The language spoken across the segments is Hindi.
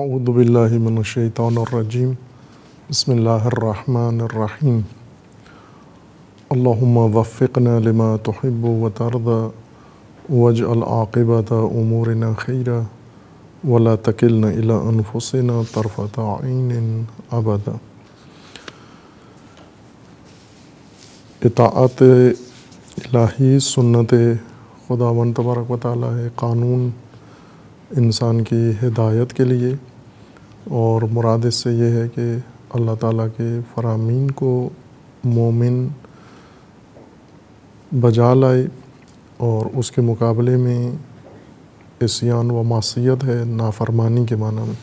अऊदबिल्लिमिनशैतरजीम बसमीम अल्लाम वफ़िकना लमा तहब व तरद वज अलाक़िबत उमूरना खीरा वला तकिलन अनफुसना तरफ़त आन अबद इतात इलाही सुन्नत खुदा वन तबारक वाली कानून इंसान की हिदायत के लिए और मुराद इससे ये है कि अल्लाह ताला के फरामीन को मोमिन बजा लाए और उसके मुकाबले में इसियान व मासीत है नाफरमानी के माना में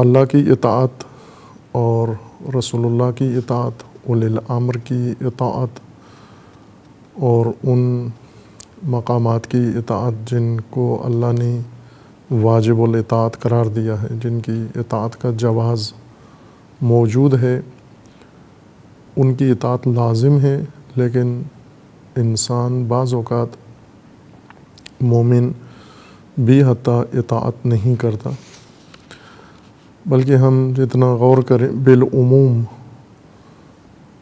अल्लाह की इतात और रसोल्ला की इतात उल अमर की इतात और उन मकाम की इतात जिनको अल्लाह ने वाजिब इतात करार दिया है जिनकी इतात का जवाज़ मौजूद है उनकी इतात लाजिम है लेकिन इंसान बाज़ात मोमिन भी हती इतात नहीं करता बल्कि हम जितना गौर करें बिलूम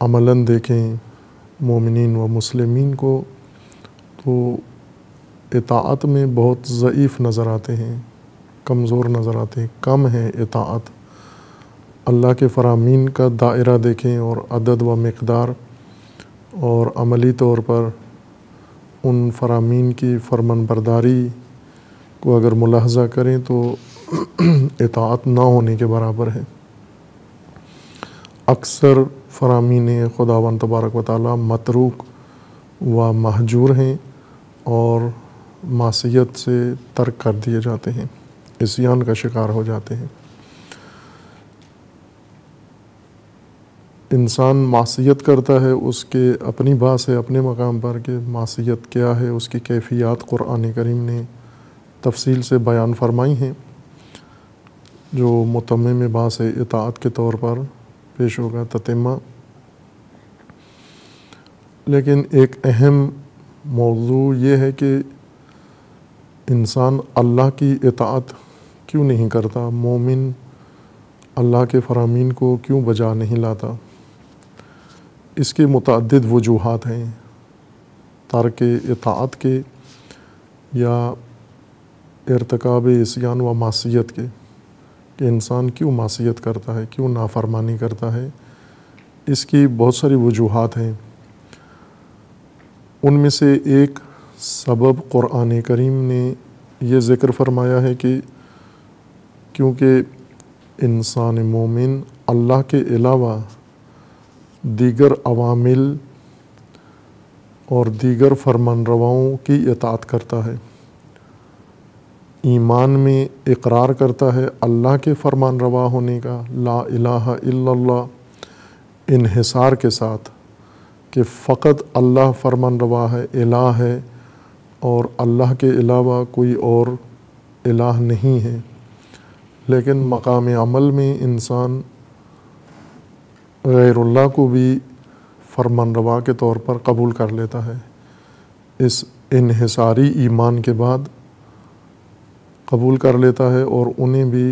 अमला देखें मोमिन व मुसलमिन को तो इतात में बहुत ज़यीफ़ नज़र आते हैं कमज़ोर नज़र आते हैं कम है इतात अल्लाह के फरामीन का दायरा देखें और अदद व मकदार और अमली तौर पर उन फरामीन की फरमान बरदारी को अगर मुलाहजा करें तो इतात ना होने के बराबर है अक्सर फरामीन खुदावन तबारक वाली मतरूक व महजूर हैं और मासीत से तर्क कर दिए जाते हैं इसियान का शिकार हो जाते हैं इंसान मासीत करता है उसके अपनी बात है अपने मकाम पर कि मासीत क्या है उसकी कैफियत क़ुरान करीम ने तफसील से बयान फरमाई हैं जो मतम में बास इतात के तौर पर पेश होगा ततिमा लेकिन एक अहम मौजू ये है कि इंसान अल्लाह की इतात क्यों नहीं करता मोमिन अल्लाह के फरामीन को क्यों बजा नहीं लाता इसके मतद वजूहत हैं तारक इतात के या इरतकब इसान व मासीत के कि इंसान क्यों मासीत करता है क्यों नाफरमानी करता है इसकी बहुत सारी वजूहत हैं उनमें से एक सबब क़ुरान करीम ने यह ज़िक्र फरमाया है कि क्योंकि इंसान मोमिन अल्लाह के अलावा दीगर अवामिल और दीगर फरमान रवाओं की इतात करता है ईमान में इकरार करता है अल्लाह के फरमान रवा होने का ला इलाहा इल्लल्लाह इन्हिसार के साथ कि फ़कत अल्लाह फरमान रवा है इला है और अल्लाह के अलावा कोई और इलाह नहीं है लेकिन मकाम अमल में इंसान गैरुल्ला को भी फरमान रवा के तौर पर कबूल कर लेता है इस इनहसारी ईमान के बाद कबूल कर लेता है और उन्हें भी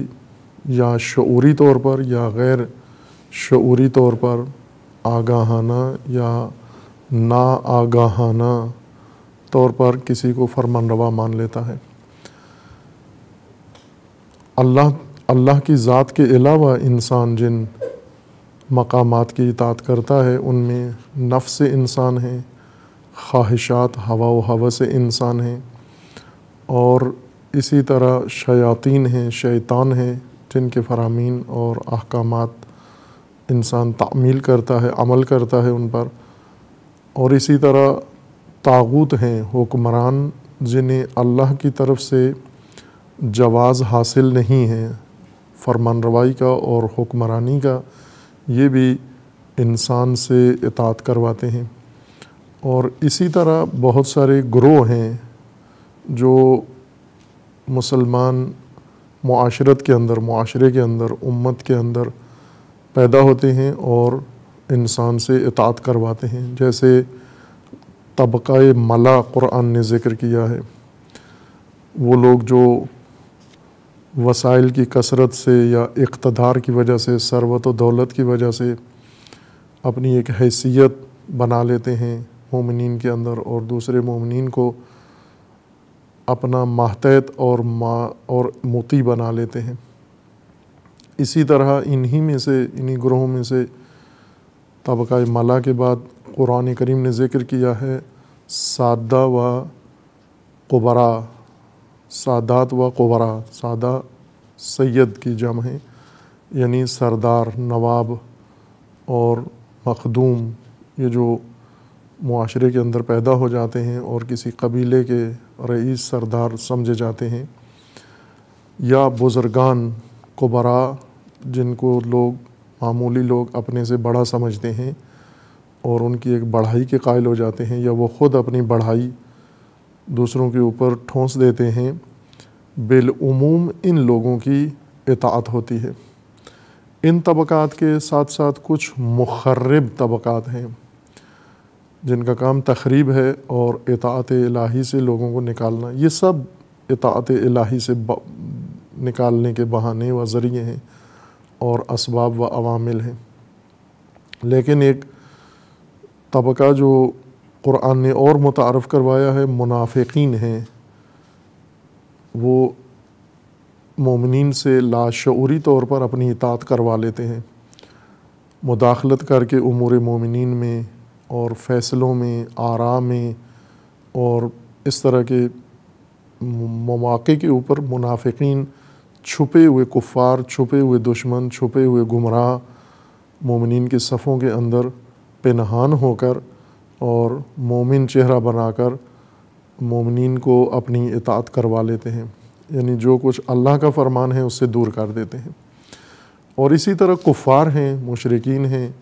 या शूरी तौर पर या गैर शूरी तौर पर आगाहाना या ना आगाहाना तौर पर किसी को फरमान रवा मान लेता है अल्लाह अल्लाह की ज़ात के अलावा इंसान जिन मकामात की इतात करता है उनमें नफ्स इंसान हैं ख्वाहिशात हवा व हवा से इंसान हैं और इसी तरह शयातीन हैं शैतान हैं जिनके फरामीन और अहकाम इंसान तामील करता है अमल करता है उन पर और इसी तरह तागूत हैं हुक्मरान जिन्हें अल्लाह की तरफ से जवाज़ हासिल नहीं है फरमान रवाई का और हुक्मरानी का ये भी इंसान से इतात करवाते हैं और इसी तरह बहुत सारे ग्रोह हैं जो मुसलमान माशरत के अंदर माशरे के अंदर उम्मत के अंदर पैदा होते हैं और इंसान से इतात करवाते हैं जैसे तबका मला कुरान ने ज़िक्र किया है वो लोग जो वसाइल की कसरत से या इकतदार की वजह से सरवत व दौलत की वजह से अपनी एक हैसियत बना लेते हैं ममिन के अंदर और दूसरे ममिन को अपना माहत और मा और मोती बना लेते हैं इसी तरह इन्हीं में से इन्हीं ग्रोहों में से तबका माला के बाद कुरान करीम ने ज़िक्र किया है सादा व कुबरा सादात व कुबरा सादा सैद की जम है यानी सरदार नवाब और मखदूम ये जो माशरे के अंदर पैदा हो जाते हैं और किसी कबीले के रईस सरदार समझे जाते हैं या बुज़र्गान कुबरा जिनको लोग मामूली लोग अपने से बड़ा समझते हैं और उनकी एक बढ़ाई के कायल हो जाते हैं या वो ख़ुद अपनी बढ़ाई दूसरों के ऊपर ठोंस देते हैं बिलूम इन लोगों की इतात होती है इन तबक़ात के साथ साथ कुछ मुखरब तबक़ात हैं जिनका काम तखरीब है और इतात इलाही से लोगों को निकालना ये सब इतात इलाही से निकालने के बहाने व ज़रिए हैं और इसबाब व अवामिल हैं लेकिन एक तबका जो कुरान ने और मुतारफ़ करवाया है मुनाफिकीन हैं वो ममिन से लाशरी तौर पर अपनी इतात करवा लेते हैं मुदाखलत करके उमूर ममिन में और फ़ैसलों में आरा में और इस तरह के मौक़े के ऊपर मुनाफिकीन छुपे हुए कुफ़ार छुपे हुए दुश्मन छुपे हुए गुमराह मोमिन के सफ़ों के अंदर पेनहान होकर और मोमिन चेहरा बनाकर मोमिन को अपनी इतात करवा लेते हैं यानी जो कुछ अल्लाह का फरमान है उससे दूर कर देते हैं और इसी तरह कुफ़ार हैं मशरकिन हैं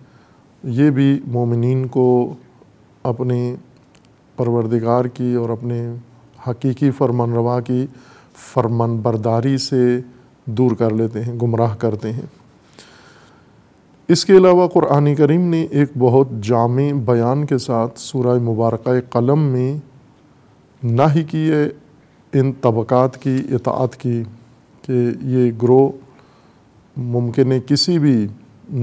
ये भी मोमिन को अपने परवरदिगार की और अपने हकीकी रवा की फरमान बरदारी से दूर कर लेते हैं गुमराह करते हैं इसके अलावा क़ुरान करीम ने एक बहुत जाम बयान के साथ सूरह मुबारक कलम में ना की है इन तबक़ात की इतात की कि ये ग्रोह मुमकिन किसी भी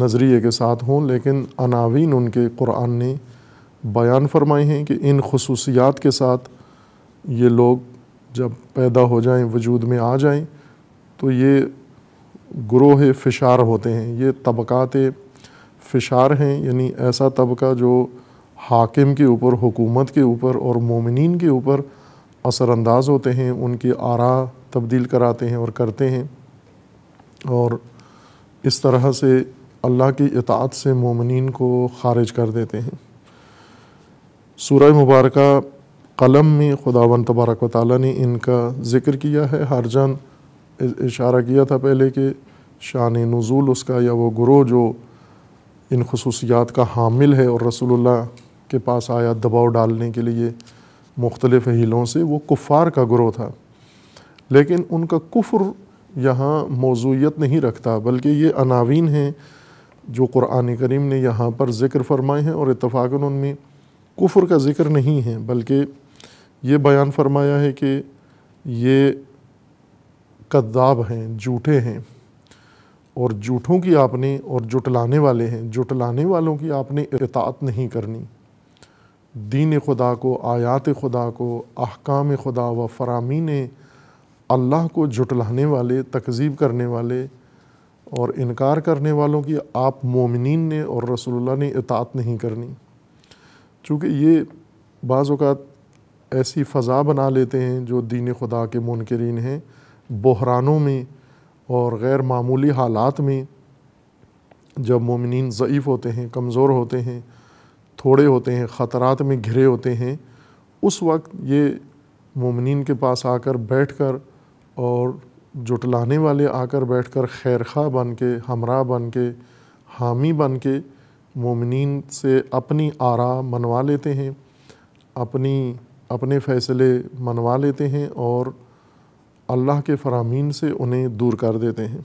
नज़रिए के साथ हों लेकिन अनावीन उनके क़ुरान ने बयान फरमाए हैं कि इन खसूसियात के साथ ये लोग जब पैदा हो जाएं वजूद में आ जाएं तो ये ग्रोह फ़िशार होते हैं ये तबक़ात फ़िशार हैं यानी ऐसा तबका जो हाकिम के ऊपर हुकूमत के ऊपर और मोमिन के ऊपर असरानंदाज होते हैं उनकी आरा तब्दील कराते हैं और करते हैं और इस तरह से अल्लाह की इतात से मोमिन को ख़ारिज कर देते हैं सूरह मुबारका कलम में खुदावन तबारक ताली ने इनका ज़िक्र किया है हर जन इशारा किया था पहले कि शान नज़ूल उसका या वो ग्रोह जो इन खसूसियात का हामिल है और रसोल्ला के पास आया दबाव डालने के लिए मुख्तलिफ़ हीलों से वो कुफ़ार का ग्रोह था लेकिन उनका कुफ्र यहाँ मौजूत नहीं रखता बल्कि ये अनावीन हैं जो क़ुरान करीम ने यहाँ पर ज़िक्र फरमाए हैं और इतफ़ाक़न उनमें कुफ्र का ज़िक्र नहीं है बल्कि ये बयान फरमाया है कि ये कदाब हैं जूठे हैं और जूठों की आपने और जुटलाने वाले हैं जुटलाने वालों की आपने इतात नहीं करनी दीन खुदा को आयात खुदा को अहकाम खुदा व फरामीन अल्लाह को जुटलाने वाले तकजीब करने वाले और इनकार करने वालों की आप मोमिन ने और रसोल्ला ने इतात नहीं करनी चूँकि ये बाज़ात ऐसी फ़ज़ा बना लेते हैं जो दीन खुदा के मुनकरीन हैं बहरानों में और गैर मामूली हालात में जब ममिन ज़यीफ़ होते हैं कमज़ोर होते हैं थोड़े होते हैं ख़तरात में घिरे होते हैं उस वक्त ये ममिन के पास आकर बैठ कर और जुटलाने वाले आकर बैठ कर खैर खा बन के हमरा बन के हामी बन के ममिन से अपनी आरा मनवा लेते हैं अपनी अपने फ़ैसले मनवा लेते हैं और अल्लाह के फरामीन से उन्हें दूर कर देते हैं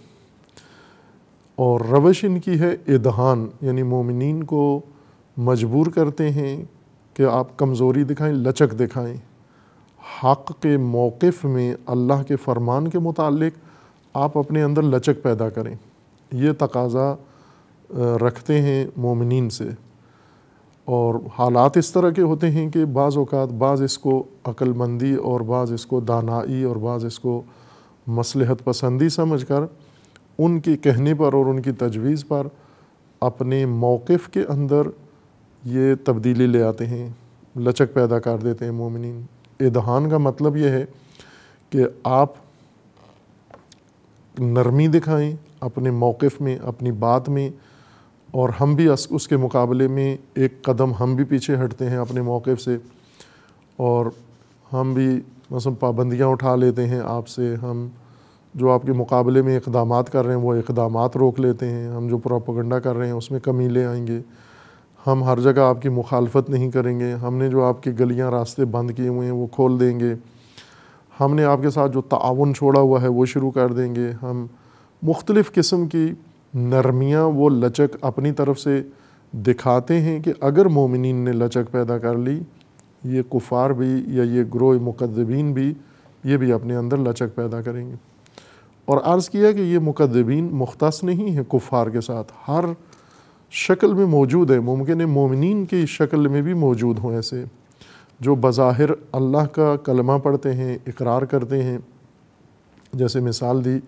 और रवश इनकी है इदहान यानी मोमिन को मजबूर करते हैं कि आप कमज़ोरी दिखाएं लचक दिखाएं हक़ के मौक़ में अल्लाह के फरमान के मुतालिक आप अपने अंदर लचक पैदा करें ये तकाजा रखते हैं मोमिन से और हालात इस तरह के होते हैं कि बाज़ अवत बाज़ इसको अक्लमंदी और बाज़ इसको दानाई और बाज़ इसको मसलहत पसंदी समझ कर उनके कहने पर और उनकी तजवीज़ पर अपने मौक़ के अंदर ये तब्दीली ले आते हैं लचक पैदा कर देते हैं मोमिन इदहान का मतलब ये है कि आप नरमी दिखाएं अपने मौक़ में अपनी बात में और हम भी उसके मुकाबले में एक कदम हम भी पीछे हटते हैं अपने मौक़े से और हम भी मतलब पाबंदियाँ उठा लेते हैं आपसे हम जो आपके मुकाबले में इकदाम कर रहे हैं वो इकदाम रोक लेते हैं हम जो प्रोपोगंडा कर रहे हैं उसमें कमी ले आएंगे हम हर जगह आपकी मुखालफत नहीं करेंगे हमने जो आपकी गलियाँ रास्ते बंद किए हुए हैं वो खोल देंगे हमने आपके साथ जो ताउन छोड़ा हुआ है वो शुरू कर देंगे हम मुख्तलफ़ किस्म की नरमियाँ वो लचक अपनी तरफ से दिखाते हैं कि अगर मोमिन ने लचक पैदा कर ली ये कुफार भी या ये ग्रोह मुकदबीन भी ये भी अपने अंदर लचक पैदा करेंगे और अर्ज़ किया कि ये मुकदबीन मुख्त नहीं है कुफार के साथ हर शक्ल में मौजूद है मुमकिन मोमिन की शक्ल में भी मौजूद हों ऐसे जो बज़ाहिर अल्लाह का कलमा पढ़ते हैं इकरार करते हैं जैसे मिसाल दी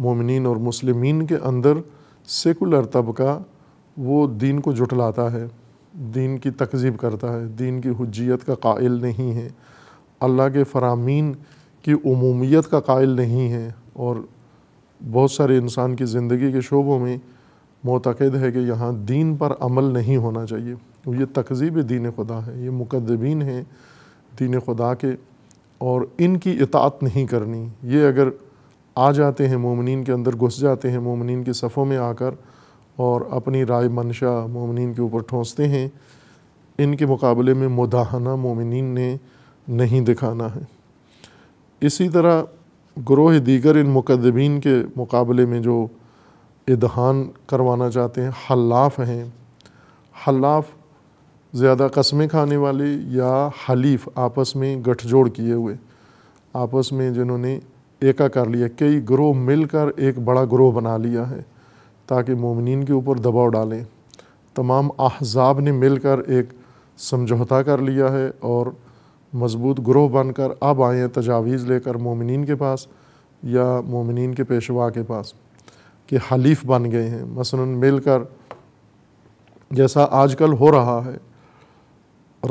मोमिन और मुसलिमीन के अंदर सेकुलर तबका वो दीन को जुटलाता है दीन की तकजीब करता है दीन की हजियत का कायल नहीं है अल्लाह के फरामीन की उमूमियत का कायल नहीं है और बहुत सारे इंसान की ज़िंदगी के शोबों में मतकद है कि यहाँ दीन पर अमल नहीं होना चाहिए ये तकजीब दीन खुदा है ये मुकदबीन हैं दीन खुदा के और इनकी इतात नहीं करनी ये अगर आ जाते हैं मोमिन के अंदर घुस जाते हैं मोमिन के सफ़ों में आकर और अपनी राय मंशा मोमिन के ऊपर ठोंसते हैं इनके मुकाबले में मुदाहना मोमिन ने नहीं दिखाना है इसी तरह ग्रोह दीगर इन मुकदमीन के मुकाबले में जो इदहान करवाना चाहते हैं हल्लाफ हैं हल्लाफ ज़्यादा कस्में खाने वाले या हलीफ आपस में गठजोड़ किए हुए आपस में जिन्होंने एका कर लिया कई ग्रोह मिलकर एक बड़ा ग्रोह बना लिया है ताकि मोमिन के ऊपर दबाव डालें तमाम अहजाब ने मिलकर एक समझौता कर लिया है और मजबूत ग्रोह बनकर अब आए हैं तजावीज़ लेकर मोमिन के पास या मोमिन के पेशवा के पास कि हलीफ बन गए हैं मसलन मिलकर जैसा आजकल हो रहा है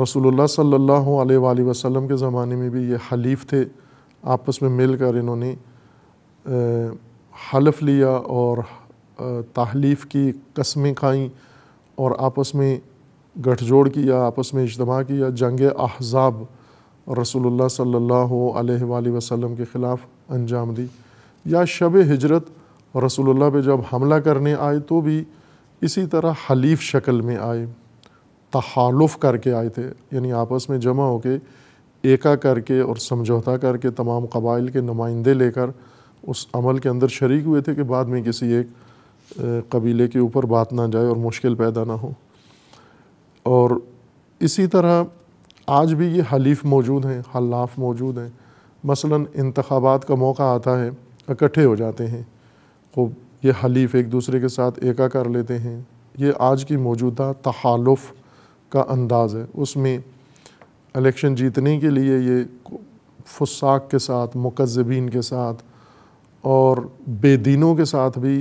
रसूलुल्लाह सल्लल्लाहु अलैहि वसल्लम के ज़माने में भी ये हलीफ थे आपस में मिलकर इन्होंने हलफ लिया और तहलीफ की कस्में खाई और आपस में गठजोड़ किया आपस में इजतमा किया जंग अहजाब रसोल्ला सल्लल्लाहु अलैहि वसल्लम के ख़िलाफ़ अंजाम दी या शब हिजरत रसोल्ला पे जब हमला करने आए तो भी इसी तरह हलीफ शक्ल में आए तहालुफ़ करके आए थे यानी आपस में जमा होकर एका करके और समझौता करके तमाम कबाइल के नुमाइंदे लेकर उस अमल के अंदर शरीक हुए थे कि बाद में किसी एक कबीले के ऊपर बात ना जाए और मुश्किल पैदा ना हो और इसी तरह आज भी ये हलीफ मौजूद हैं हल्लाफ मौजूद हैं मसलन इंतबात का मौका आता है इकट्ठे हो जाते हैं खूब ये हलीफ एक दूसरे के साथ एका कर लेते हैं ये आज की मौजूदा तहालुफ़ का अंदाज़ है उसमें इलेक्शन जीतने के लिए ये फुसाक के साथ मुकजबीन के साथ और बेदीनों के साथ भी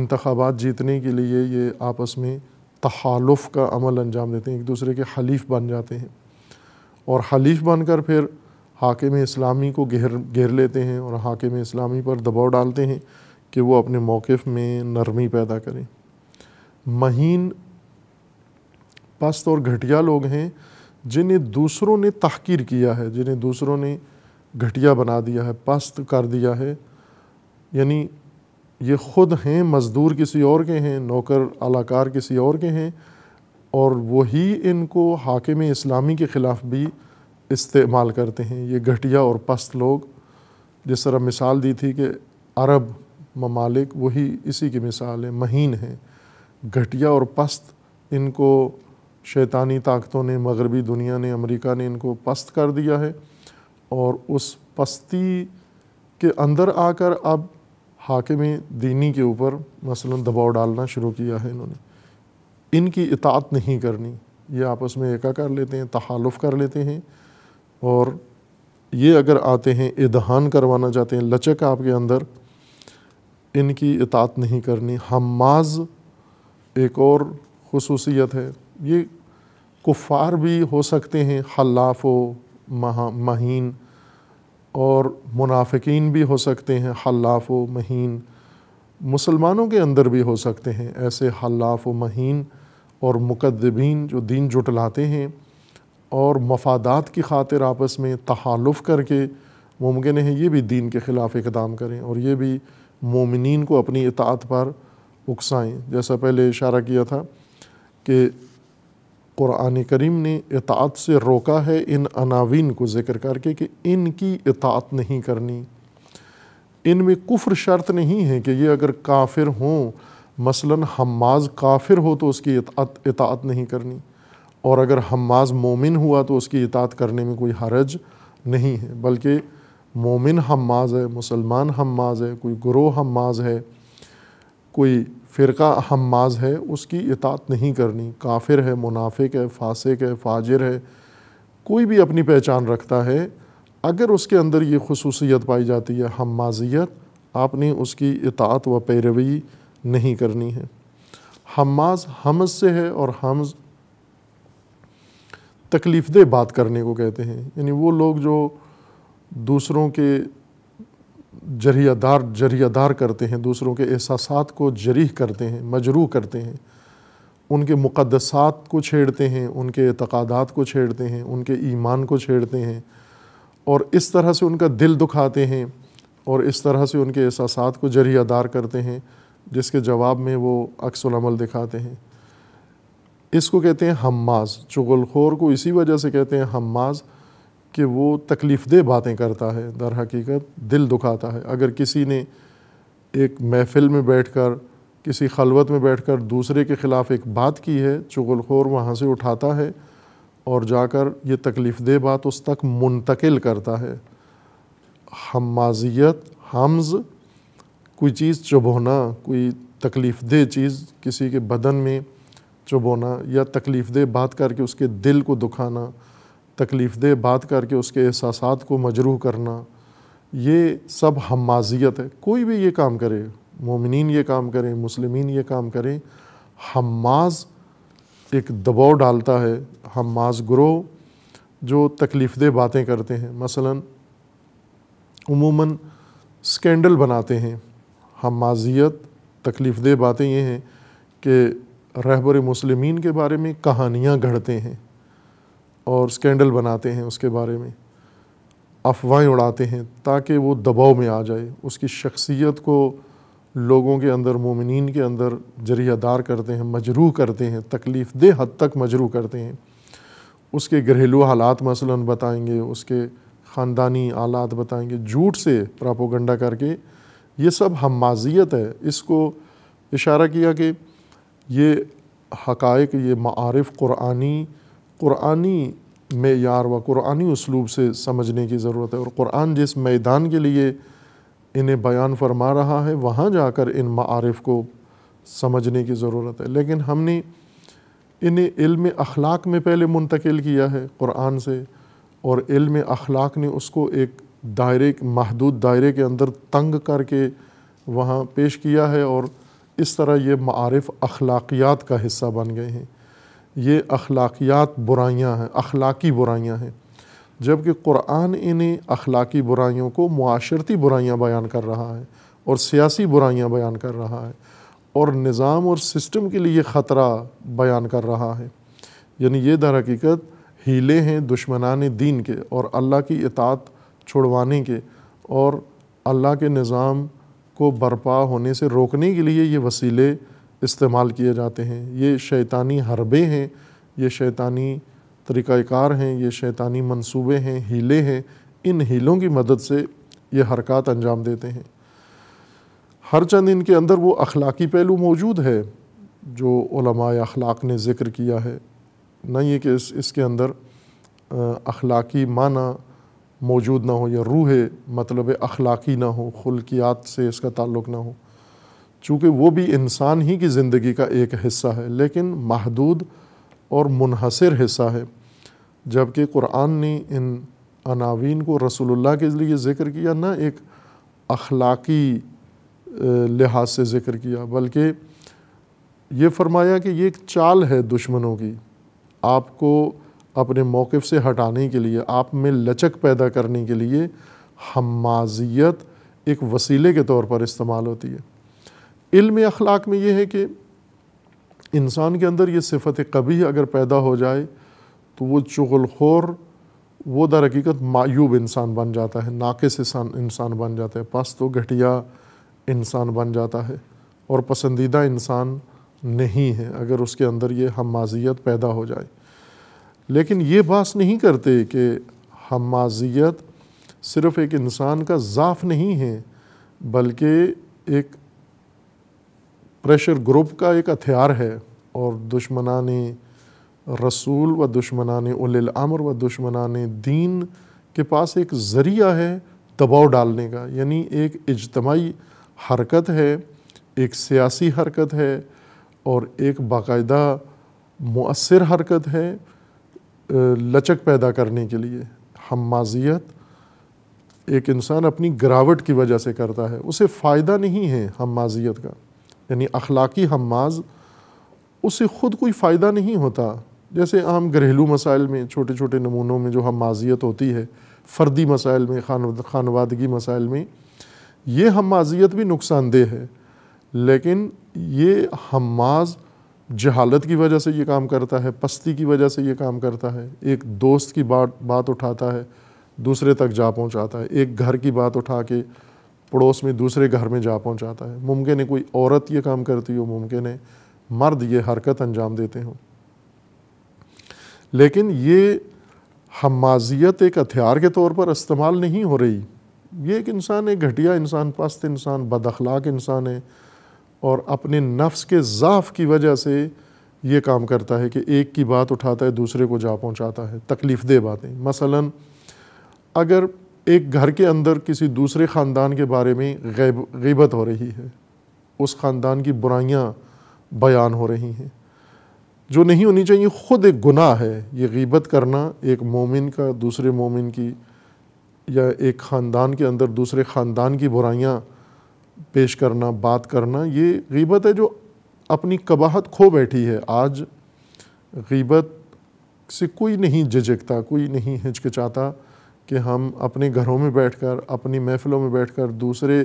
इंतबात जीतने के लिए ये आपस में तहालफ का अमल अंजाम देते हैं एक दूसरे के हलीफ बन जाते हैं और हलीफ बनकर फिर हाकिम इस्लामी को घेर घेर लेते हैं और हाकिम इस्लामी पर दबाव डालते हैं कि वो अपने मौक़ में नरमी पैदा करें महीन पस्त और घटिया लोग हैं जिन्हें दूसरों ने तहकीर किया है जिन्हें दूसरों ने घटिया बना दिया है पस्त कर दिया है यानी ये ख़ुद हैं मज़दूर किसी और के हैं नौकर अलाकार किसी और के हैं और वही इनको हाकिम इस्लामी के ख़िलाफ़ भी इस्तेमाल करते हैं ये घटिया और पस्त लोग जिस तरह मिसाल दी थी कि अरब ममालिक वही इसी की मिसाल है महीन हैं घटिया और पस्त इनको शैतानी ताकतों ने मगरबी दुनिया ने अमेरिका ने इनको पस्त कर दिया है और उस पस्ती के अंदर आकर अब हाकिम दीनी के ऊपर मसलन दबाव डालना शुरू किया है इन्होंने इनकी इतात नहीं करनी ये आपस में एका कर लेते हैं तहालफ कर लेते हैं और ये अगर आते हैं इदहान करवाना चाहते हैं लचक आपके अंदर इनकी इतात नहीं करनी हमाज एक और खसूसियत है ये कुफ़ार भी हो सकते हैं हल्लाफ महा महीन और मुनाफिकीन भी हो सकते हैं हल्लाफ महीन मुसलमानों के अंदर भी हो सकते हैं ऐसे हल्लाफ महीन और मुकदबीन जो दीन जुटलाते हैं और मफादात की खातिर आपस में तहालुफ़ करके मुमकिन है ये भी दीन के ख़िलाफ़ इकदाम करें और ये भी मोमिन को अपनी इतात पर उकसाएँ जैसा पहले इशारा किया था कि क़ुरान करीम ने इतात से रोका है इन अनावीन को ज़िक्र करके कि इनकी इतात नहीं करनी इन में कुफ्र शर्त नहीं है कि ये अगर काफिर हों मसलन हमाज काफिर हो तो उसकी इतात, इतात नहीं करनी और अगर हमाज मोमिन हुआ तो उसकी इतात करने में कोई हरज नहीं है बल्कि मोमिन हमाज है मुसलमान हमाज है कोई ग्रोह हमाज है कोई फ़िरका हमाज है उसकी इतात नहीं करनी काफिर है मुनाफिक है फासिक है फाजिर है कोई भी अपनी पहचान रखता है अगर उसके अंदर ये खसूसियत पाई जाती है हम माजियत आपने उसकी इतात व पैरवी नहीं करनी है हमाज हमज से है और हमज तकलीफ़ दह बात करने को कहते हैं यानी वो लोग जो दूसरों के जरियादार जरियादार करते हैं दूसरों के एहसास को जरीह करते हैं मजरू करते हैं उनके मुक़दसात को छेड़ते हैं उनके अतकदात को छेड़ते हैं उनके ईमान को छेड़ते हैं और इस तरह से उनका दिल दुखाते हैं और इस तरह से उनके एहसास को जरियादार करते हैं जिसके जवाब में वो अक्सलमल दिखाते हैं इसको कहते हैं हमाज चुगलखोर को इसी वजह से कहते हैं हमाज़ कि वो तकलीफ़ दे बातें करता है दर हकीकत दिल दुखाता है अगर किसी ने एक महफिल में बैठ कर किसी खलवत में बैठ कर दूसरे के ख़िलाफ़ एक बात की है खोर वहाँ से उठाता है और जाकर यह तकलीफ़ बात उस तक मुंतकिल करता है हम माजियत हमज कोई चीज़ चुभोना कोई तकलीफ़ दे चीज़ किसी के बदन में चुभोना या तकलीफ़ दे बात करके उसके दिल को दुखाना तकलीफ़ दे बात करके उसके एहसास को मजरूह करना ये सब हम माजियत है कोई भी ये काम करे मोमिन ये काम करें मुसलमिन ये काम करें हम माज एक दबाव डालता है हम माज ग्रोह जो तकलीफ़ दे बातें करते हैं मसलन उमूमन स्कैंडल बनाते हैं हम माजियत तकलीफ़ दे बातें ये हैं कि रहबर मुसलमिन के बारे में कहानियाँ गढ़ते हैं और स्कैंडल बनाते हैं उसके बारे में अफवाहें उड़ाते हैं ताकि वो दबाव में आ जाए उसकी शख्सियत को लोगों के अंदर मोमिन के अंदर जरियादार करते हैं मजरू करते हैं तकलीफ़ दे हद तक मजरू करते हैं उसके घरेलू हालात मसलन बताएंगे उसके ख़ानदानी आलात बताएंगे झूठ से प्रापोगंडा करके ये सब माजियत है इसको इशारा किया कि ये हकायक ये मारफ़ क़ुरानी कुरानी मैार व कुरानी उसलूब से समझने की ज़रूरत है और कुरान जिस मैदान के लिए इन्हें बयान फरमा रहा है वहाँ जाकर इन मारफ़ को समझने की ज़रूरत है लेकिन हमने इन्हें इल्म अखलाक में पहले मुंतकिल किया है कुरान से और इल्म अखलाक ने उसको एक दायरे महदूद दायरे के अंदर तंग करके वहाँ पेश किया है और इस तरह ये मारफ़ अखलाकियात का हिस्सा बन गए हैं ये अखलाकियात बुराइयाँ हैं अखलाकी बुराइयाँ हैं जबकि कुरान इन्हीं अखलाकी बुराइयों को माशरती बुराइयाँ बयान कर रहा है और सियासी बुराइयाँ बयान कर रहा है और निज़ाम और सिस्टम के लिए ख़तरा बयान कर रहा है यानी ये दर हकीकत हीले हैं दुश्मनान दीन के और अल्लाह की इतात छुड़वाने के और अल्लाह के निज़ाम को बरपा होने से रोकने के लिए ये वसीले इस्तेमाल किए जाते हैं ये शैतानी हरबे हैं ये शैतानी तरीक़ाकार हैं ये शैतानी मंसूबे हैं हीले हैं इन हीलों की मदद से ये हरकत अंजाम देते हैं हर चंद इनके अंदर वो अखलाकी पहलू मौजूद है जो अखलाक ने ज़िक्र किया है न ये कि इस, इसके अंदर अखलाकी माना मौजूद ना हो या रूह मतलब अखलाकी ना हो खुलकियात से इसका ताल्लुक़ ना हो चूँकि वो भी इंसान ही की ज़िंदगी का एक हिस्सा है लेकिन महदूद और मुनहसर हिस्सा है जबकि कुरान ने इन अनावीन को रसूलुल्लाह के लिए ज़िक्र किया ना एक अखलाकी लिहाज से ज़िक्र किया बल्कि ये फरमाया कि ये एक चाल है दुश्मनों की आपको अपने मौक़ से हटाने के लिए आप में लचक पैदा करने के लिए हमाजियत एक वसीले के तौर पर इस्तेमाल होती है इल्म अखलाक में ये है कि इंसान के अंदर ये सिफत कभी अगर पैदा हो जाए तो वो चुगलखोर वो दर हकीकत मायूब इंसान बन जाता है नाकस इंसान बन जाता है पस्त तो घटिया इंसान बन जाता है और पसंदीदा इंसान नहीं है अगर उसके अंदर ये हम माजियत पैदा हो जाए लेकिन ये बात नहीं करते कि हम माजियत सिर्फ़ एक इंसान का ज़ाफ़ नहीं है बल्कि एक प्रेशर ग्रुप का एक हथियार है और ने रसूल व दुश्मनानी उलिल अमर व ने दीन के पास एक ज़रिया है दबाव डालने का यानी एक इजतमाही हरकत है एक सियासी हरकत है और एक बाकायदा मौसर हरकत है लचक पैदा करने के लिए हम माजियत एक इंसान अपनी गिरावट की वजह से करता है उसे फ़ायदा नहीं है हम माजियत का यानी अखलाकी हमाज उससे ख़ुद कोई फ़ायदा नहीं होता जैसे आम घरेलू मसाइल में छोटे छोटे नमूनों में जो हमाजियत होती है फ़र्दी मसाइल में खान खानवादगी मसाइल में ये हमाजियत भी नुकसानदेह है लेकिन ये हमाज जहालत की वजह से ये काम करता है पस्ती की वजह से ये काम करता है एक दोस्त की बात बात उठाता है दूसरे तक जा पहुंचाता है एक घर की बात उठा के पड़ोस में दूसरे घर में जा पहुंचाता है मुमकिन है कोई औरत ये काम करती हो मुमकिन है मर्द ये हरकत अंजाम देते हों लेकिन ये हमाजियत एक हथियार के तौर पर इस्तेमाल नहीं हो रही ये एक इंसान एक घटिया इंसान पस्त इंसान बदखलाक इंसान है और अपने नफ्स के ज़ाफ़ की वजह से ये काम करता है कि एक की बात उठाता है दूसरे को जा पहुंचाता है तकलीफ़ दे बातें मसलन अगर एक घर के अंदर किसी दूसरे ख़ानदान के बारे में गैब हो रही है उस ख़ानदान की बुराइयाँ बयान हो रही हैं जो नहीं होनी चाहिए ख़ुद एक गुनाह है ये गीबत करना एक मोमिन का दूसरे मोमिन की या एक ख़ानदान के अंदर दूसरे ख़ानदान की बुराइयाँ पेश करना बात करना ये गीबत है जो अपनी कबाहत खो बैठी है आज गीबत से कोई नहीं झिझकता कोई नहीं हिचकिचाता कि हम अपने घरों में बैठकर अपनी महफ़िलों में बैठकर दूसरे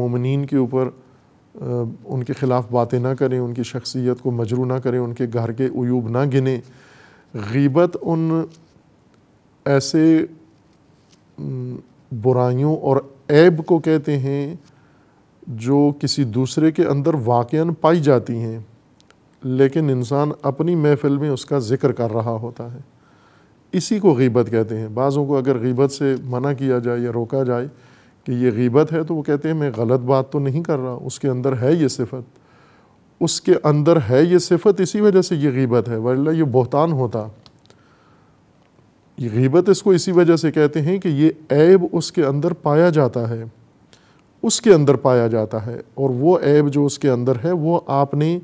ममिन के ऊपर उनके ख़िलाफ़ बातें ना करें उनकी शख्सियत को मजरू ना करें उनके घर के अयूब ना गिनें गीबत उन ऐसे बुराइयों और ऐब को कहते हैं जो किसी दूसरे के अंदर वाक़ पाई जाती हैं लेकिन इंसान अपनी महफ़िल में उसका ज़िक्र कर रहा होता है इसी को गीबत कहते हैं बाज़ों को अगर गीबत से मना किया जाए या रोका जाए कि ये गीबत है तो वो कहते हैं मैं गलत बात तो नहीं कर रहा उसके अंदर है ये सिफत उसके अंदर है ये सिफत इसी वजह से ये गीबत है वल्ला ये बहतान होता ये गीबत इसको इसी वजह से कहते हैं कि ये ऐब उसके अंदर पाया जाता है उसके अंदर पाया जाता है और वो ऐब जो उसके अंदर है वो आपने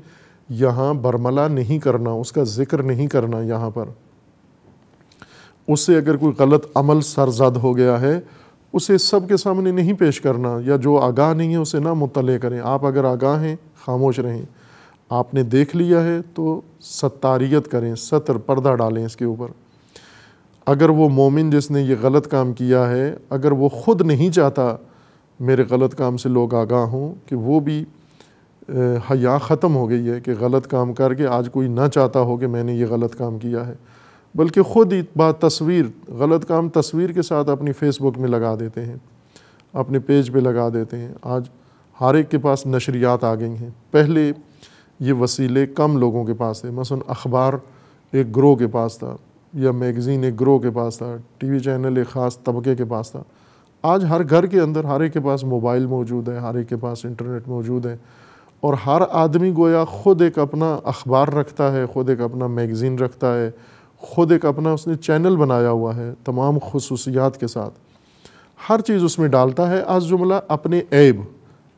यहाँ बरमला नहीं करना उसका ज़िक्र नहीं करना यहाँ पर उससे अगर कोई गलत अमल सरजद हो गया है उसे सब के सामने नहीं पेश करना या जो आगाह नहीं है उसे ना मुतले करें आप अगर आगाह हैं खामोश रहें आपने देख लिया है तो सत्तारियत करें सतर पर्दा डालें इसके ऊपर अगर वो मोमिन जिसने ये गलत काम किया है अगर वो ख़ुद नहीं चाहता मेरे गलत काम से लोग आगाह हों कि वो भी हया ख़त्म हो गई है कि गलत काम करके आज कोई ना चाहता हो कि मैंने ये गलत काम किया है बल्कि ख़ुद बात तस्वीर गलत काम तस्वीर के साथ अपनी फ़ेसबुक में लगा देते हैं अपने पेज पे लगा देते हैं आज हर एक के पास नशरियात आ गई हैं पहले ये वसीले कम लोगों के पास थे मसलन अखबार एक ग्रोह के पास था या मैगज़ीन एक ग्रोह के पास था टीवी चैनल एक ख़ास तबके के पास था आज हर घर के अंदर हर एक के पास मोबाइल मौजूद है हर एक के पास इंटरनेट मौजूद है और हर आदमी गोया ख़ुद एक अपना अखबार रखता है ख़ुद एक अपना मैगज़ीन रखता है ख़ुद एक अपना उसने चैनल बनाया हुआ है तमाम खसूसियात के साथ हर चीज़ उसमें डालता है आज जुमला अपने ऐब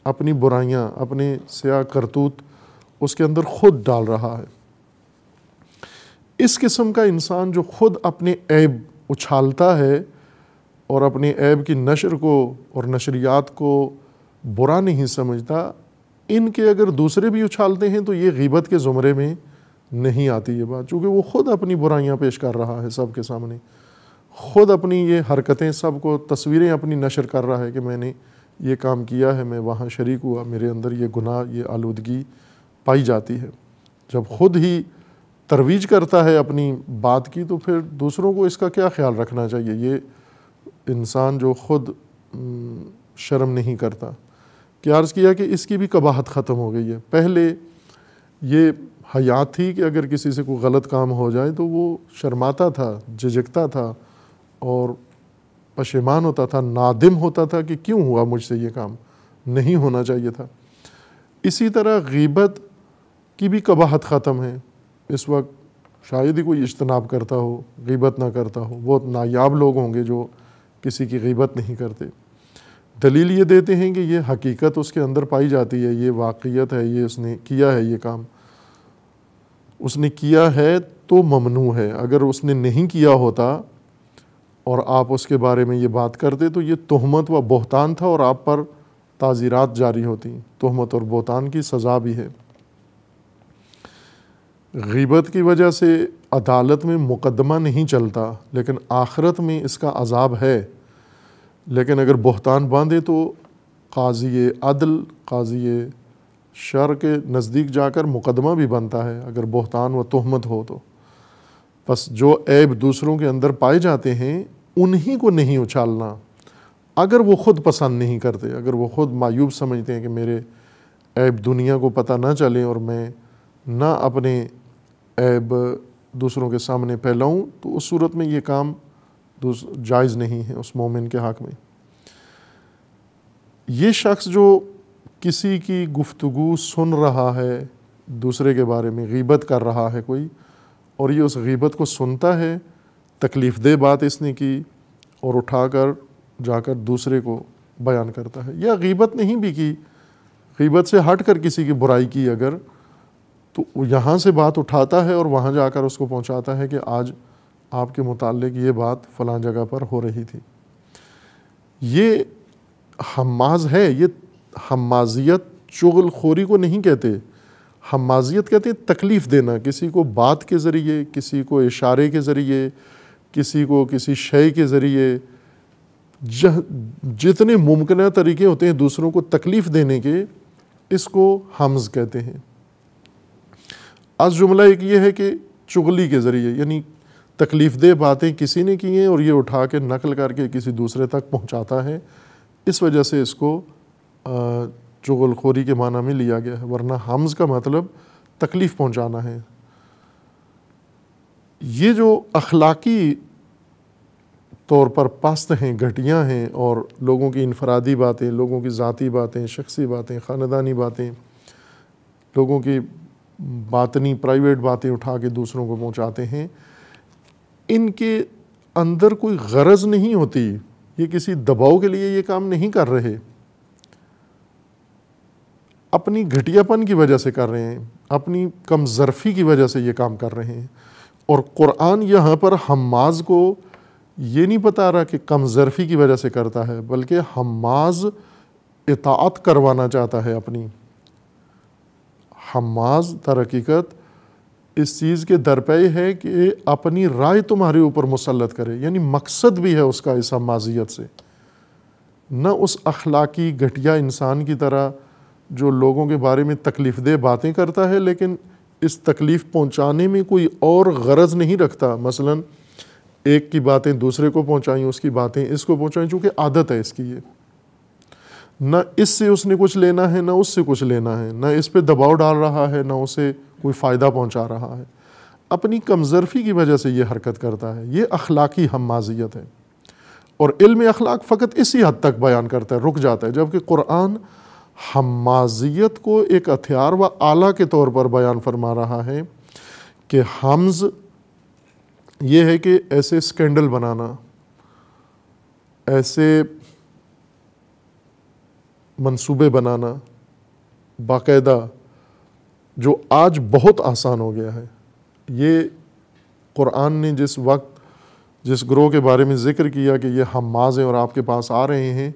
अपनी बुराइयाँ अपने स्या करतूत उसके अंदर ख़ुद डाल रहा है इस किस्म का इंसान जो ख़ुद अपने ऐब उछालता है और अपने ऐब की नशर को और नशरियात को बुरा नहीं समझता इनके अगर दूसरे भी उछालते हैं तो ये गीबत के ज़ुमरे में नहीं आती ये बात चूँकि वो ख़ुद अपनी बुराइयाँ पेश कर रहा है सब के सामने ख़ुद अपनी ये हरकतें सबको तस्वीरें अपनी नशर कर रहा है कि मैंने ये काम किया है मैं वहाँ शरीक हुआ मेरे अंदर ये गुनाह ये आलूदगी पाई जाती है जब ख़ुद ही तरवीज करता है अपनी बात की तो फिर दूसरों को इसका क्या ख्याल रखना चाहिए ये इंसान जो ख़ुद शर्म नहीं करता क्या अर्ज़ किया कि इसकी भी कबाहत ख़त्म हो गई है पहले ये हयात थी कि अगर किसी से कोई गलत काम हो जाए तो वो शर्माता था झिझकता था और पशेमान होता था नादिम होता था कि क्यों हुआ मुझसे ये काम नहीं होना चाहिए था इसी तरह गीबत की भी कबाहत ख़त्म है इस वक्त शायद ही कोई इज्तनाब करता हो गीबत ना करता हो बहुत नायाब लोग होंगे जो किसी की गीबत नहीं करते दलील ये देते हैं कि ये हकीकत उसके अंदर पाई जाती है ये वाक़ियत है ये उसने किया है ये काम उसने किया है तो ममनू है अगर उसने नहीं किया होता और आप उसके बारे में ये बात करते तो ये तहमत व बहतान था और आप पर ताज़ीरात जारी होती तहमत और बहतान की सज़ा भी है गीबत की वजह से अदालत में मुकदमा नहीं चलता लेकिन आखरत में इसका अजाब है लेकिन अगर बहतान बांधे तो काजी अदल काजी शर के नज़दीक जाकर मुकदमा भी बनता है अगर बहतान व तहमत हो तो बस जो ऐब दूसरों के अंदर पाए जाते हैं उन्हीं को नहीं उछालना अगर वो ख़ुद पसंद नहीं करते अगर वो ख़ुद मायूब समझते हैं कि मेरे ऐब दुनिया को पता ना चले और मैं ना अपने ऐब दूसरों के सामने फैलाऊँ तो उस सूरत में ये काम जायज़ नहीं है उस मोमिन के हक़ में ये शख्स जो किसी की गुफ्तु सुन रहा है दूसरे के बारे में गीबत कर रहा है कोई और ये उस गीबत को सुनता है तकलीफ़ दे बात इसने की और उठा उठाकर जाकर दूसरे को बयान करता है या गीबत नहीं भी की गीबत से हट कर किसी की बुराई की अगर तो यहाँ से बात उठाता है और वहाँ जाकर उसको पहुँचाता है कि आज आपके मुतालिक ये बात फ़लाँ जगह पर हो रही थी ये हमाज है ये माजियत चुगल खोरी को नहीं कहते हम माजियत कहते हैं तकलीफ़ देना किसी को बात के ज़रिए किसी को इशारे के ज़रिए किसी को किसी शय के ज़रिए जह जितने मुमकिन तरीके होते हैं दूसरों को तकलीफ़ देने के इसको हमज कहते हैं आज जुमला एक ये है कि चुगली के ज़रिए यानी तकलीफ़ दे बातें किसी ने की हैं और ये उठा के नकल करके किसी दूसरे तक पहुँचाता है इस वजह से इसको चुगलखोरी के माना में लिया गया है वरना हम्स का मतलब तकलीफ़ पहुंचाना है ये जो अखलाकी तौर पर पस्त हैं घटियाँ हैं और लोगों की इनफरादी बातें लोगों की ज़ाती बातें शख्सी बातें ख़ानदानी बातें लोगों की बातनी प्राइवेट बातें उठा के दूसरों को पहुंचाते हैं इनके अंदर कोई गरज नहीं होती ये किसी दबाव के लिए ये काम नहीं कर रहे अपनी घटियापन की वजह से कर रहे हैं अपनी कमजरफी की वजह से ये काम कर रहे हैं और क़ुरान यहाँ पर हमाज को ये नहीं बता रहा कि कमजरफी की वजह से करता है बल्कि हमाज इतात करवाना चाहता है अपनी हमाज तरकीकत इस चीज़ के दरपे है कि अपनी राय तुम्हारे ऊपर मुसलत करे यानी मकसद भी है उसका इस हमाजियत से न उस अखलाकी घटिया इंसान की तरह जो लोगों के बारे में तकलीफ दह बातें करता है लेकिन इस तकलीफ़ पहुंचाने में कोई और गरज नहीं रखता मसलन एक की बातें दूसरे को पहुंचाई उसकी बातें इसको पहुंचाई चूँकि आदत है इसकी ये ना इससे उसने कुछ लेना है ना उससे कुछ लेना है ना इस पर दबाव डाल रहा है ना उसे कोई फ़ायदा पहुंचा रहा है अपनी कमजरफी की वजह से ये हरकत करता है ये अखलाकी हम माजियत है और इल्म अखलाक फ़कत इसी हद तक बयान करता है रुक जाता है जबकि कुरान हमाजियत को एक हथियार व आला के तौर पर बयान फरमा रहा है कि हमज ये है कि ऐसे स्कैंडल बनाना ऐसे मंसूबे बनाना बाकायदा जो आज बहुत आसान हो गया है ये कुरान ने जिस वक्त जिस ग्रोह के बारे में ज़िक्र किया कि ये हैं और आपके पास आ रहे हैं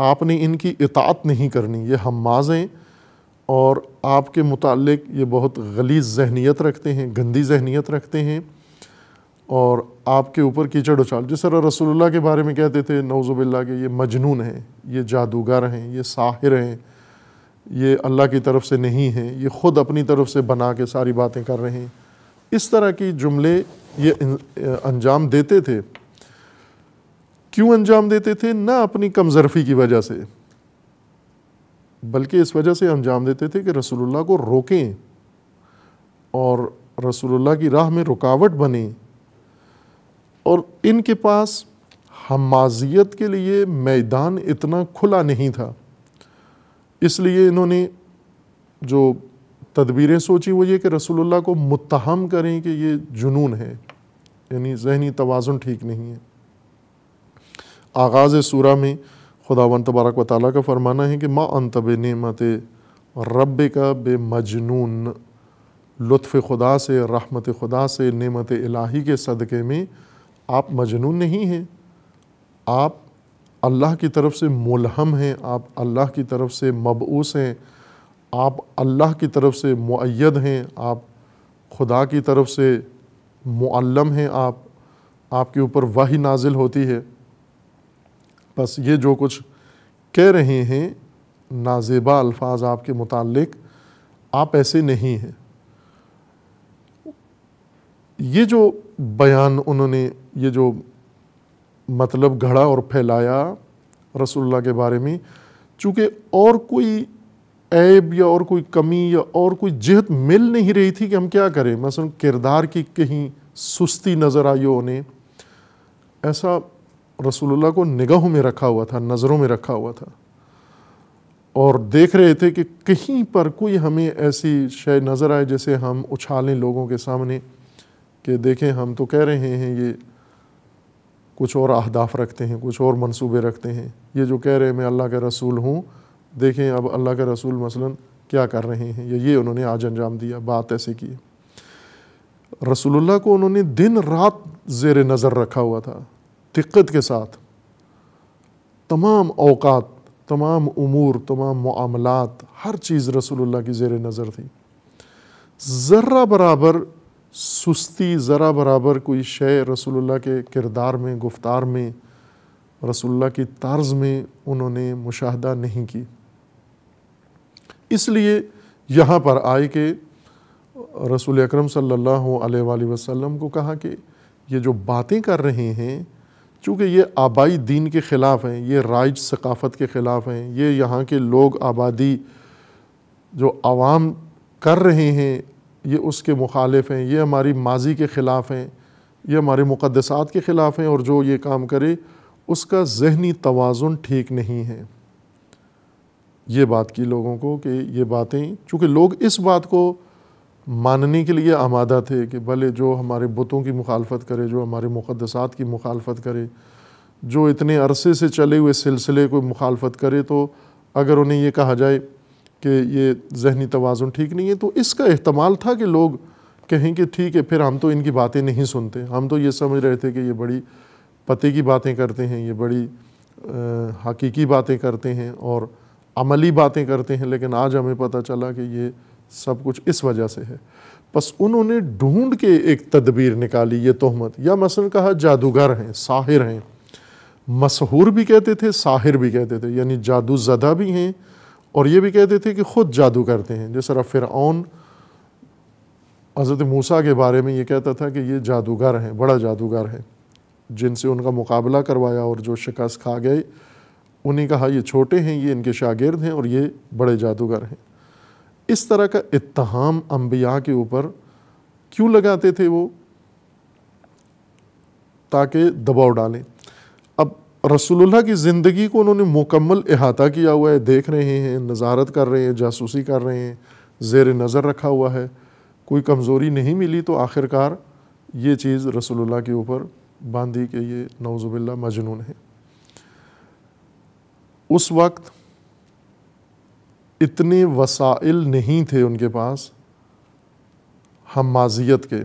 आपने इनकी इतात नहीं करनी ये हम माजें और आपके मुतालिक ये बहुत गलीज जहनीत रखते हैं गंदी जहनीत रखते हैं और आपके ऊपर कीचड़ उछाल जिस तरह रसोल्ला के बारे में कहते थे नौज़ुबिल्ला के ये मजनून हैं ये जादूगर हैं ये साहिर हैं ये अल्लाह की तरफ से नहीं हैं ये ख़ुद अपनी तरफ से बना के सारी बातें कर रहे हैं इस तरह की जुमले ये अं-, अंजाम देते थे क्यों अंजाम देते थे ना अपनी कमजरफी की वजह से बल्कि इस वजह से अंजाम देते थे कि रसूलुल्लाह को रोकें और रसूलुल्लाह की राह में रुकावट बने और इनके पास हमाजियत के लिए मैदान इतना खुला नहीं था इसलिए इन्होंने जो तदबीरें सोची वो ये कि रसूलुल्लाह को मुत्तहम करें कि ये जुनून है यानी जहनी तोज़ुन ठीक नहीं है आगाज़ सूरा में खुदावन तबारक व ताली का फ़रमाना है कि माँ तब नमत रब का बे मजनून लुफ़ खुदा से रहमत खुदा से नमत अलाही के सदक़े में आप मजनून नहीं हैं आप अल्लाह की तरफ से मुलहम हैं आप अल्लाह की तरफ से मबूस हैं आप अल्लाह की तरफ से मुयद हैं आप खुदा की तरफ से मुअल्लम हैं आप आपके ऊपर वही नाजिल होती है बस ये जो कुछ कह रहे हैं नाजेबा अल्फाज आपके मुतालिक आप ऐसे नहीं हैं ये जो बयान उन्होंने ये जो मतलब घड़ा और फैलाया रसोल्ला के बारे में चूँकि और कोई ऐब या और कोई कमी या और कोई जहत मिल नहीं रही थी कि हम क्या करें मसलन किरदार की कहीं सुस्ती नज़र आई हो उन्हें ऐसा रसूलुल्लाह को निगाहों में रखा हुआ था नज़रों में रखा हुआ था और देख रहे थे कि कहीं पर कोई हमें ऐसी शय नज़र आए जैसे हम उछालें लोगों के सामने कि देखें हम तो कह रहे हैं ये कुछ और अहदाफ रखते हैं कुछ और मंसूबे रखते हैं ये जो कह रहे हैं मैं अल्लाह के रसूल हूँ देखें अब अल्लाह के रसूल मसलन क्या कर रहे हैं या ये उन्होंने आज अंजाम दिया बात ऐसे की रसूलुल्लाह को उन्होंने दिन रात जेर नज़र रखा हुआ था दिक्कत के साथ तमाम अवकात तमाम अमूर तमाम मामलात हर चीज़ रसूलुल्लाह की जेर नज़र थी ज़र्रा बराबर सुस्ती ज़रा बराबर कोई शय रसूलुल्लाह के किरदार में गुफ्तार में रसूलुल्लाह की तर्ज में उन्होंने मुशाहदा नहीं की इसलिए यहाँ पर आए कि रसूल अकरम सल्लल्लाहु अलैहि वसल्लम को कहा कि ये जो बातें कर रहे हैं चूँकि ये आबाई दीन के ख़िलाफ़ हैं ये राइज सकाफ़त के ख़िलाफ़ हैं ये यहाँ के लोग आबादी जो आवाम कर रहे हैं ये उसके मुखालिफ हैं ये हमारी माजी के ख़िलाफ़ हैं ये हमारे मुक़दसात के ख़िलाफ़ हैं और जो ये काम करे उसका जहनी तोज़ुन ठीक नहीं है ये बात की लोगों को कि ये बातें चूँकि लोग इस बात को मानने के लिए आमादा थे कि भले जो हमारे बुतों की मुखालफत करे जो हमारे मुक़दसात की मुखालफत करे जो इतने अरसे से चले हुए सिलसिले को मुखालफत करे तो अगर उन्हें ये कहा जाए कि ये जहनी तोज़ुन ठीक नहीं है तो इसका अहतमाल था कि लोग कहें कि ठीक है फिर हम तो इनकी बातें नहीं सुनते हम तो ये समझ रहे थे कि ये बड़ी पते की बातें करते हैं ये बड़ी हकीकी बातें करते हैं और अमली बातें करते हैं लेकिन आज हमें पता चला कि ये सब कुछ इस वजह से है बस उन्होंने ढूंढ के एक तदबीर निकाली ये तोहमत या मसलन कहा जादूगर हैं साहिर हैं मशहूर भी कहते थे साहिर भी कहते थे यानी जादू ज़दा भी हैं और ये भी कहते थे कि ख़ुद जादू करते हैं जैसे फ़िरौन हज़रत मूसा के बारे में ये कहता था कि ये जादूगर हैं बड़ा जादूगर है जिनसे उनका मुकाबला करवाया और जो शिकस्त खा गए उन्हें कहा ये छोटे हैं ये इनके शागिर्द हैं और ये बड़े जादूगर हैं इस तरह का इत्तहाम अम्बिया के ऊपर क्यों लगाते थे वो ताकि दबाव डालें अब रसूलुल्लाह की ज़िंदगी को उन्होंने मुकम्मल अहाता किया हुआ है देख रहे हैं नज़ारत कर रहे हैं जासूसी कर रहे हैं ज़ेर नज़र रखा हुआ है कोई कमज़ोरी नहीं मिली तो आखिरकार ये चीज़ रसूलुल्लाह के ऊपर बांधी कि ये नौजुबिल्ला मजनून है उस वक्त इतने वसाइल नहीं थे उनके पास हम माजियत के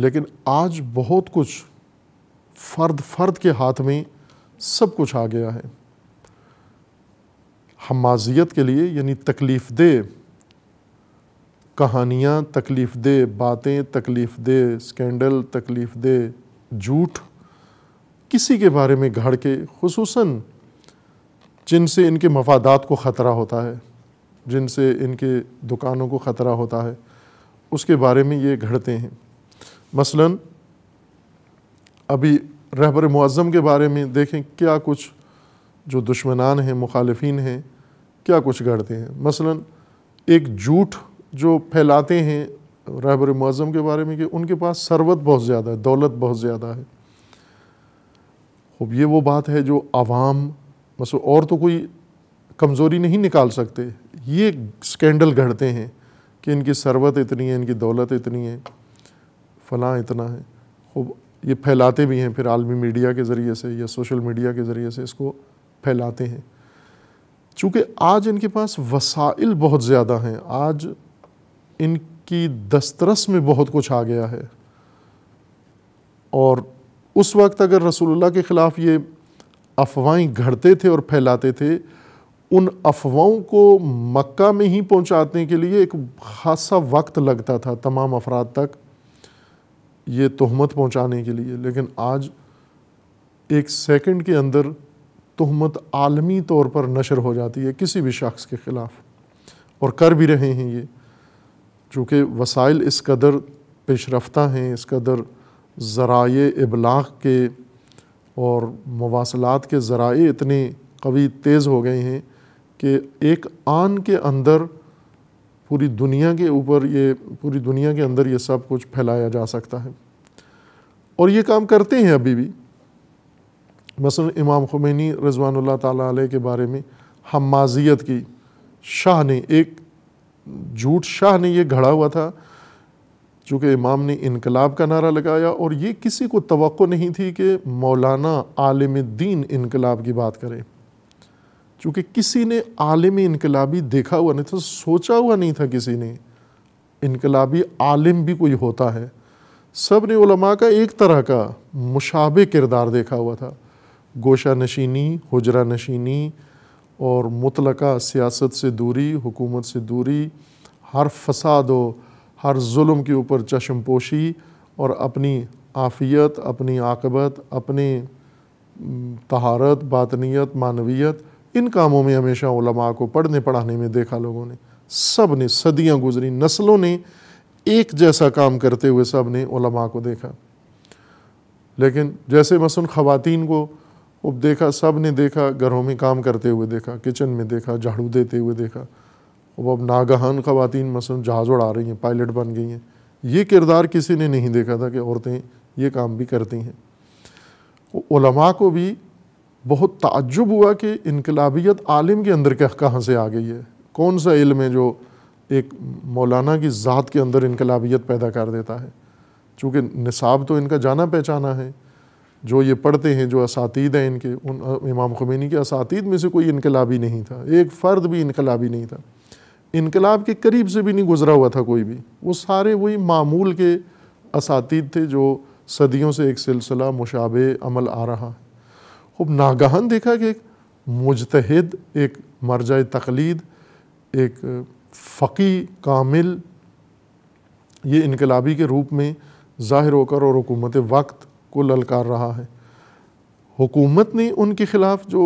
लेकिन आज बहुत कुछ फ़र्द फ़र्द के हाथ में सब कुछ आ गया है हम माजियत के लिए यानी तकलीफ़ दे कहानियाँ तकलीफ़ दे बातें तकलीफ़ दे स्कैंडल तकलीफ़ दे झूठ किसी के बारे में घड़ के खसूस जिनसे इनके मफादात को ख़तरा होता है जिनसे इनके दुकानों को ख़तरा होता है उसके बारे में ये घड़ते हैं मसलन अभी रहबर मुआज़म के बारे में देखें क्या कुछ जो दुश्मनान हैं मुखालफन हैं क्या कुछ घड़ते हैं मसलन एक झूठ जो फैलाते हैं रहबर मुआज़म के बारे में कि उनके पास सरवत बहुत ज़्यादा है दौलत बहुत ज़्यादा है अब ये वो बात है जो आवाम बस और तो कोई कमज़ोरी नहीं निकाल सकते ये स्कैंडल घड़ते हैं कि इनकी सरबत इतनी है इनकी दौलत इतनी है फलाँ इतना है खूब ये फैलाते भी हैं फिर आलमी मीडिया के ज़रिए से या सोशल मीडिया के ज़रिए से इसको फैलाते हैं चूँकि आज इनके पास वसाइल बहुत ज़्यादा हैं आज इनकी दस्तरस में बहुत कुछ आ गया है और उस वक्त अगर रसूलुल्लाह के ख़िलाफ़ ये अफवाहें घड़ते थे और फैलाते थे उन अफवाहों को मक्का में ही पहुंचाने के लिए एक खासा वक्त लगता था तमाम अफराद तक ये तहमत पहुंचाने के लिए लेकिन आज एक सेकंड के अंदर तहमत आलमी तौर पर नशर हो जाती है किसी भी शख्स के ख़िलाफ़ और कर भी रहे हैं ये चूँकि वसाइल इस कदर पेशरफ्ता हैं इस कदर ज़राए इबलाग के और मवासलात के ज़राए इतने कवी तेज़ हो गए हैं कि एक आन के अंदर पूरी दुनिया के ऊपर ये पूरी दुनिया के अंदर ये सब कुछ फैलाया जा सकता है और ये काम करते हैं अभी भी मसलन इमाम खुमैनी रजवानल्ला ताली के बारे में हमाजियत की शाह ने एक झूठ शाह ने ये घड़ा हुआ था चूँकि इमाम ने इनकलाब का नारा लगाया और ये किसी को तो नहीं थी कि मौलाना आलम दीन इनकलाब की बात करें चूँकि किसी ने आलम इनकलाबी देखा हुआ नहीं था सोचा हुआ नहीं था किसी ने इनकलाबी आलम भी कोई होता है सब ने उलमा का एक तरह का मुशाब किरदार देखा हुआ था गोशा नशीनी हजरा नशीनी और मुतलका सियासत से दूरी हुकूमत से दूरी हर फसाद हर जुल्म के ऊपर चशम पोशी और अपनी आफियत अपनी आकबत अपनी तहारत बातनीत मानवीत इन कामों में हमेशा उलमा को पढ़ने पढ़ाने में देखा लोगों ने सब ने सदियाँ गुजरी नस्लों ने एक जैसा काम करते हुए सब ने उलमा को देखा लेकिन जैसे मसून ख़वान को अब देखा सब ने देखा घरों में काम करते हुए देखा किचन में देखा झाड़ू देते हुए देखा अब अब नागहान खातन मसल जहाज़ उड़ा रही हैं पायलट बन गई हैं ये किरदार किसी ने नहीं देखा था कि औरतें ये काम भी करती हैं को भी बहुत ताज्जुब हुआ कि इनकलाबियत आलिम के अंदर कहाँ से आ गई है कौन सा इल्म है जो एक मौलाना की ज़ात के अंदर इनकलाबियत पैदा कर देता है चूँकि निसाब तो इनका जाना पहचाना है जो ये पढ़ते हैं जो असातीद हैं इनके उन इमाम खुमैनी के असातीद में से कोई इनकलाबी नहीं था एक फ़र्द भी इनकलाबी नहीं था इनकलाब के करीब से भी नहीं गुज़रा हुआ था कोई भी वो सारे वही मामूल के असातीद थे जो सदियों से एक सिलसिला मुशाब अमल आ रहा है खूब नागहन देखा कि एक मुजतहद एक मरजा तकलीद एक फ़की कामिल ये इनकलाबी के रूप में ज़ाहिर होकर और हुकूमत वक्त को ललकार रहा है हुकूमत ने उनके ख़िलाफ़ जो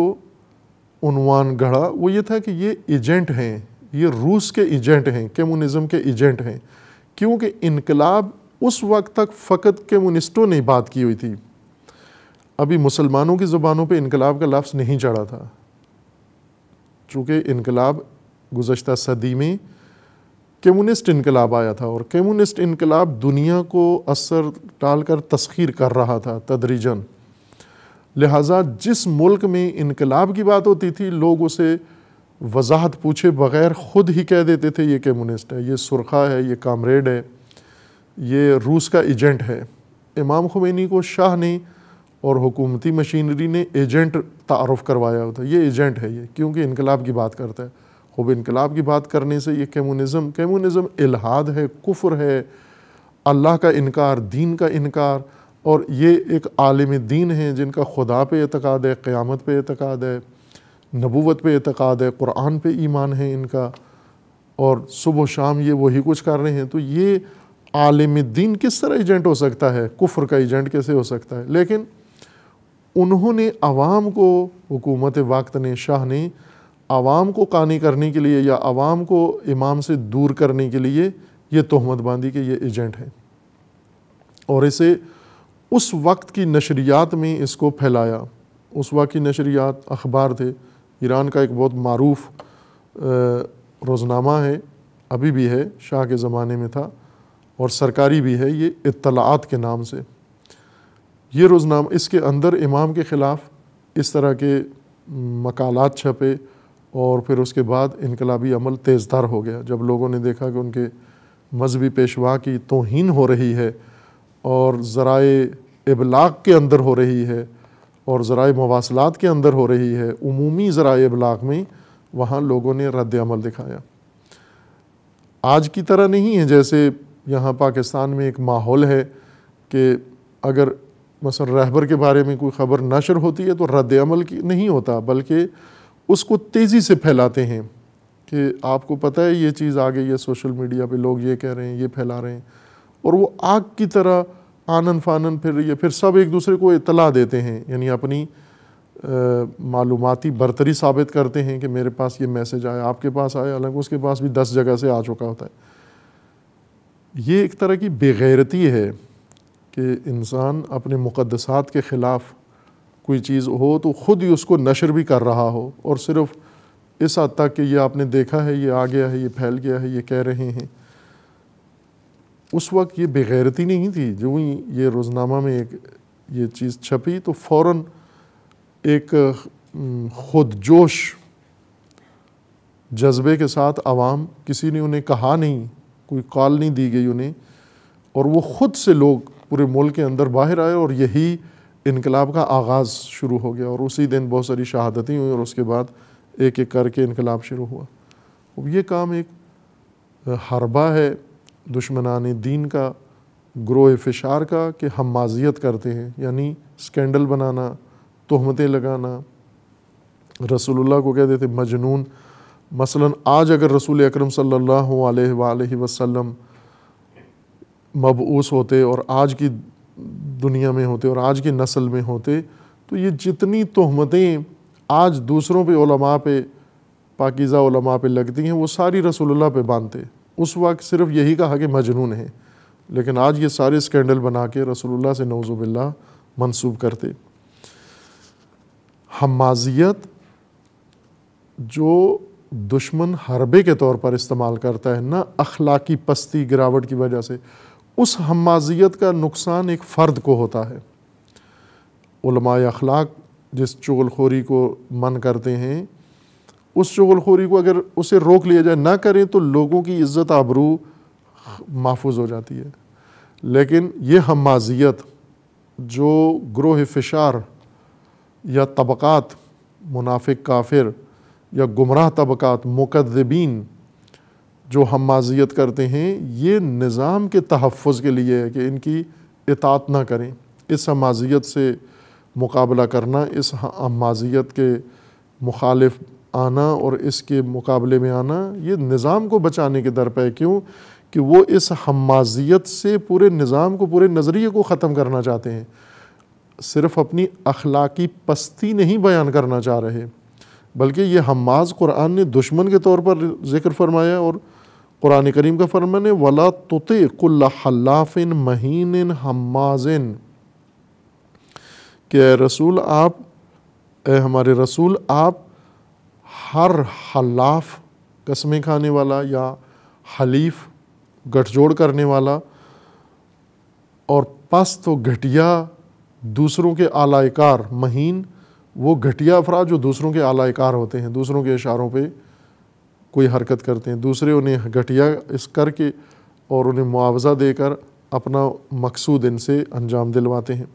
उनवान गढ़ा वो ये था कि ये एजेंट हैं ये रूस के एजेंट हैं कम्युनिज्म के एजेंट हैं क्योंकि इनकलाब उस वक्त तक फ़कत कम्युनिस्टों ने बात की हुई थी अभी मुसलमानों की ज़ुबानों पे इनकलाब का लफ्ज़ नहीं चढ़ा था चूँकि इनकलाब गुज्त सदी में कम्युनिस्ट इनकलाब आया था और कम्युनिस्ट इनकलाब दुनिया को असर डाल कर तस्खीर कर रहा था तदरीजन लिहाजा जिस मुल्क में इनकलाब की बात होती थी लोग उसे वजाहत पूछे बगैर ख़ुद ही कह देते थे ये कम्युनिस्ट है ये सुरखा है ये कामरेड है ये रूस का एजेंट है इमाम खुमैनी को शाह ने और हुकूमती मशीनरी ने एजेंट तारफ़ करवाया होता है ये एजेंट है ये क्योंकि इनकलाब की बात करता है खूब इनकलाब की बात करने से ये कम्युनिज़म कम्युनिज़म इलाहाद है कुफ्र है अल्लाह का इनकार दीन का इनकार और ये एक आलिम दीन है जिनका खुदा पे एतक़ाद है क़्यामत पे एतक़ाद है नबूत पे एतक़ाद है कुरान पे ईमान है इनका और सुबह शाम ये वही कुछ कर रहे हैं तो ये आलम दीन किस तरह एजेंट हो सकता है कुफ्र का एजेंट कैसे हो सकता है लेकिन उन्होंने आवाम को हुकूमत वक्त ने शाह ने आवाम को कानी करने के लिए या आवाम को इमाम से दूर करने के लिए ये तहमत बांधी के ये एजेंट हैं और इसे उस वक्त की नशरियात में इसको फैलाया उस वक्त की नशरियात अखबार थे ईरान का एक बहुत मरूफ रोज़नामा है अभी भी है शाह के ज़माने में था और सरकारी भी है ये इतलात के नाम से ये रोज़नामा इसके अंदर इमाम के ख़िलाफ़ इस तरह के मकालत छपे और फिर उसके बाद इनकलाबी अमल तेज़दार हो गया जब लोगों ने देखा कि उनके मजहबी पेशवा की तोहन हो रही है और ज़राए इबलाग के अंदर हो रही है और ज़रा मवासलात के अंदर हो रही है अमूमी ज़रा इबलाग में वहाँ लोगों ने रद्द दिखाया आज की तरह नहीं है जैसे यहाँ पाकिस्तान में एक माहौल है कि अगर मसल रहबर के बारे में कोई ख़बर नशर होती है तो रद्द की नहीं होता बल्कि उसको तेज़ी से फैलाते हैं कि आपको पता है ये चीज़ आ गई है सोशल मीडिया पे लोग ये कह रहे हैं ये फैला रहे हैं और वो आग की तरह आनन फानन फिर ये फिर सब एक दूसरे को इतला देते हैं यानी अपनी मालूमती बरतरी साबित करते हैं कि मेरे पास ये मैसेज आया आपके पास आया हालांकि उसके पास भी दस जगह से आ चुका होता है ये एक तरह की बेगैरती है कि इंसान अपने मुकदसात के ख़िलाफ़ कोई चीज़ हो तो ख़ुद ही उसको नशर भी कर रहा हो और सिर्फ़ इस हद तक कि ये आपने देखा है ये आ गया है ये फैल गया है ये कह रहे हैं उस वक्त ये बेगैरती नहीं थी जो ही ये रोज़नामा में एक ये चीज़ छपी तो फ़ौर एक खुदजोश जज्बे के साथ आवाम किसी ने उन्हें कहा नहीं कोई कॉल नहीं दी गई उन्हें और वो ख़ुद से लोग पूरे मुल्क के अंदर बाहर आए और यही इनकलाब का आगाज़ शुरू हो गया और उसी दिन बहुत सारी शहादतें हुई और उसके बाद एक एक करके इनकलाब शुरू हुआ अब ये काम एक हरबा है दुश्मनान दीन का ग्रोह फ़िशार का कि हम माजियत करते हैं यानी स्कैंडल बनाना तहमतें लगाना रसोल्ला को कहते थे मजनून मसलन आज अगर रसूल अक्रम सम मबूस होते और आज की दुनिया में होते और आज की नस्ल में होते तो ये जितनी तहमतें आज दूसरों पे पे पाकिज़ा पर लगती हैं वो सारी रसोल्ला पे बांधते उस वक्त सिर्फ यही कहा कि मजनून है लेकिन आज ये सारे स्कैंडल बना के रसोल्ला से नौजुबिल्ला मनसूब करते हमाजियत जो दुश्मन हरबे के तौर पर इस्तेमाल करता है ना अखलाकी पस्ती गिरावट की वजह से उस हमाजियत का नुकसान एक फ़र्द को होता है उलमाए अखलाक जिस चोलखोरी को मन करते हैं उस खोरी को अगर उसे रोक लिया जाए ना करें तो लोगों की इज़्ज़त आबरू महफूज हो जाती है लेकिन ये हमाजियत जो ग्रोह फ़िशार या तबक़ात मुनाफिक काफिर या गुमराह तबक़ात मुकदबीन जो हमाजियत करते हैं ये निज़ाम के तहफ़ के लिए है कि इनकी इतात ना करें इस हमाजियत से मुकाबला करना इस हमाजियत के मुखालिफ आना और इसके मुकाबले में आना ये निज़ाम को बचाने के दर पर क्यों कि वो इस हमाजियत से पूरे निज़ाम को पूरे नज़रिए को ख़त्म करना चाहते हैं सिर्फ़ अपनी अखलाकी पस्ती नहीं बयान करना चाह रहे बल्कि ये हमाज कुरान ने दुश्मन के तौर पर जिक्र फरमाया और कुरान करीम का फरमाने है वला तुते कुल्ला हल्लाफिन महीन हमाजिन के रसूल आप ए हमारे रसूल आप हर हलाफ कसमें खाने वाला या हलीफ गठजोड़ करने वाला और पस्त व घटिया दूसरों के आलायकार महीन वो घटिया अफराद जो दूसरों के आलायकार होते हैं दूसरों के इशारों पे कोई हरकत करते हैं दूसरे उन्हें घटिया इस करके और उन्हें मुआवजा देकर अपना मकसूद इनसे अंजाम दिलवाते हैं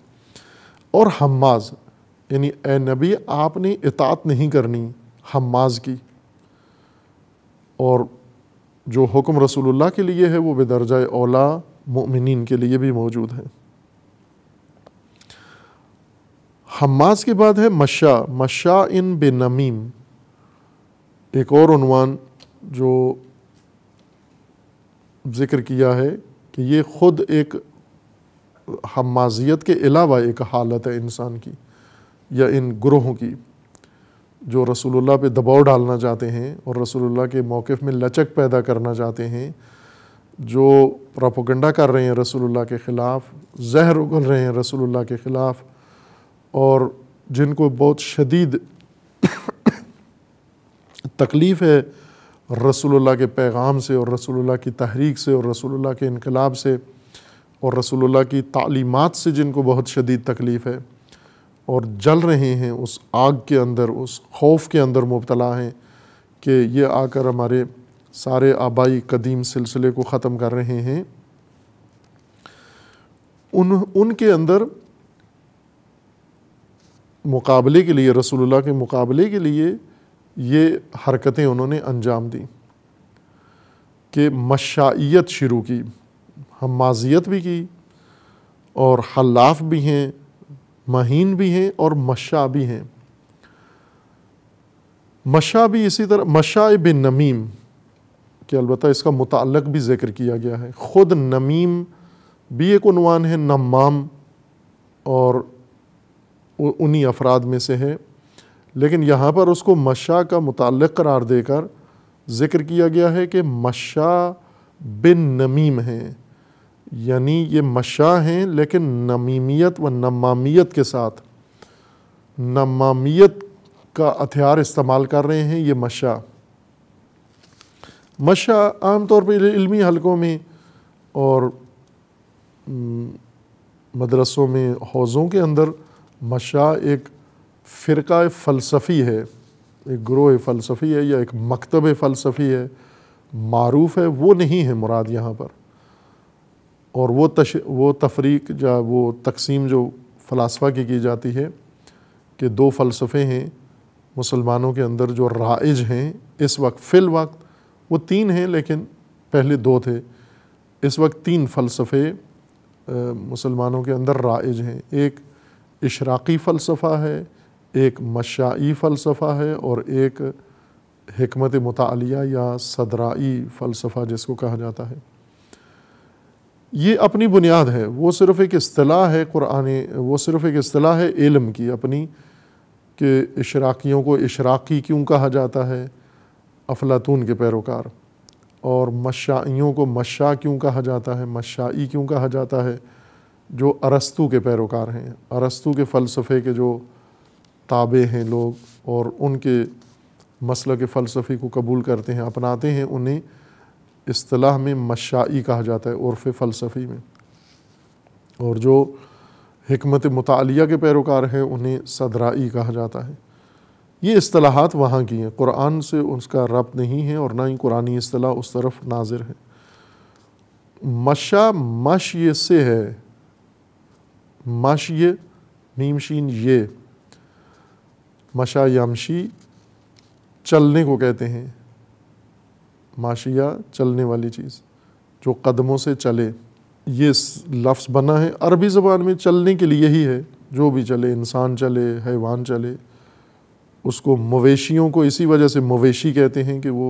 और हमाज यानी ए नबी आपने इतात नहीं करनी हमाज की और जो हुक्म रसूलुल्लाह के लिए है वो बेदर्जा ओला ममिन के लिए भी मौजूद है हमास के बाद है मशा मशा इन बेनमीम एक और उनवान जो ज़िक्र किया है कि ये ख़ुद एक हमाजियत के अलावा एक हालत है इंसान की या इन ग्रोहों की जो रसूलुल्लाह पे दबाव डालना चाहते हैं और रसूलुल्लाह के मौक़ में लचक पैदा करना चाहते हैं जो प्रापोगंडा कर रहे हैं रसूलुल्लाह के ख़िलाफ़ जहर उगल रहे हैं रसूलुल्लाह के ख़िलाफ़ और जिनको बहुत शदीद तकलीफ़ है रसूलुल्लाह के पैगाम से और रसूलुल्लाह की तहरीक से और रसूलुल्लाह के इनकलाब से और रसूलुल्लाह की तालीमत से जिनको बहुत शदीद तकलीफ़ है और जल रहे हैं उस आग के अंदर उस खौफ के अंदर मुबतला हैं कि ये आकर हमारे सारे आबाई कदीम सिलसिले को ख़त्म कर रहे हैं उन उनके अंदर मुकाबले के लिए रसूलुल्लाह के मुकाबले के लिए ये हरकतें उन्होंने अंजाम दी कि मशाइत शुरू की हम भी की और हलाफ भी हैं महीन भी हैं और मशा भी हैं मशा भी इसी तरह मशा बिन नमीम कि अलबत् इसका मुतलक भी जिक्र किया गया है ख़ुद नमीम भी एक उनवान है नमाम और उन्हीं अफराद में से है लेकिन यहाँ पर उसको मशा का मुतलक करार देकर ज़िक्र किया गया है कि मशा बिन नमीम हैं यानी ये मशा हैं लेकिन नमीमियत व नमामियत के साथ नमामियत का हथियार इस्तेमाल कर रहे हैं ये मशा मशा आम तौर पर इल्मी हलकों में और मदरसों में हौज़ों के अंदर मशा एक फ़िरका फ़लसफ़ी है एक ग्रोह फ़लसफ़ी है या एक मकतब फ़लसफ़ी है मरूफ़ है वो नहीं है मुराद यहाँ पर और वो तश वो तफरीक या वो तकसीम जो फ़लासफ़ा की की जाती है कि दो फ़लसफ़े हैं मुसलमानों के अंदर जो राइज हैं इस वक्त फ़िल वक्त वो तीन हैं लेकिन पहले दो थे इस वक्त तीन फ़लसफ़े मुसलमानों के अंदर राइज हैं एक इशराक़ी फ़लसफ़ा है एक मशाई फ़लसफ़ा है और एक हमत मतालिया या सदराई फ़लसफ़ा जिसको कहा जाता है ये अपनी बुनियाद है वो सिर्फ़ एक अतलाह है कुरान वो सिर्फ़ एक अतलाह है इलम की अपनी कि इशराक़ियों को इशराक़ी क्यों कहा जाता है अफलातून के पैरोकार और मशाइयों को मशा क्यों कहा जाता है मशाई क्यों कहा जाता है जो अरस्तु के पैरोकार हैं अरस्तु के फ़लसफ़े के जो ताबे हैं लोग और उनके मसल के फ़लसफ़े को कबूल करते हैं अपनाते हैं उन्हें असलाह में मशाई कहा जाता है उर्फ फ़लसफ़ी में और जो हमत मतलिया के पैरोकार हैं उन्हें सदराई कहा जाता है ये असलाहत वहाँ की हैं कुरान से उसका रब नहीं है और ना ही कुरानी असलाह उस तरफ नाजिर है मशा मश ये से है मश ये मीमशीन ये मशा यामशी चलने को कहते हैं माशिया चलने वाली चीज़ जो कदमों से चले ये लफ्स बना है अरबी ज़बान में चलने के लिए ही है जो भी चले इंसान चले हैवान चले उसको मवेशियों को इसी वजह से मवेशी कहते हैं कि वो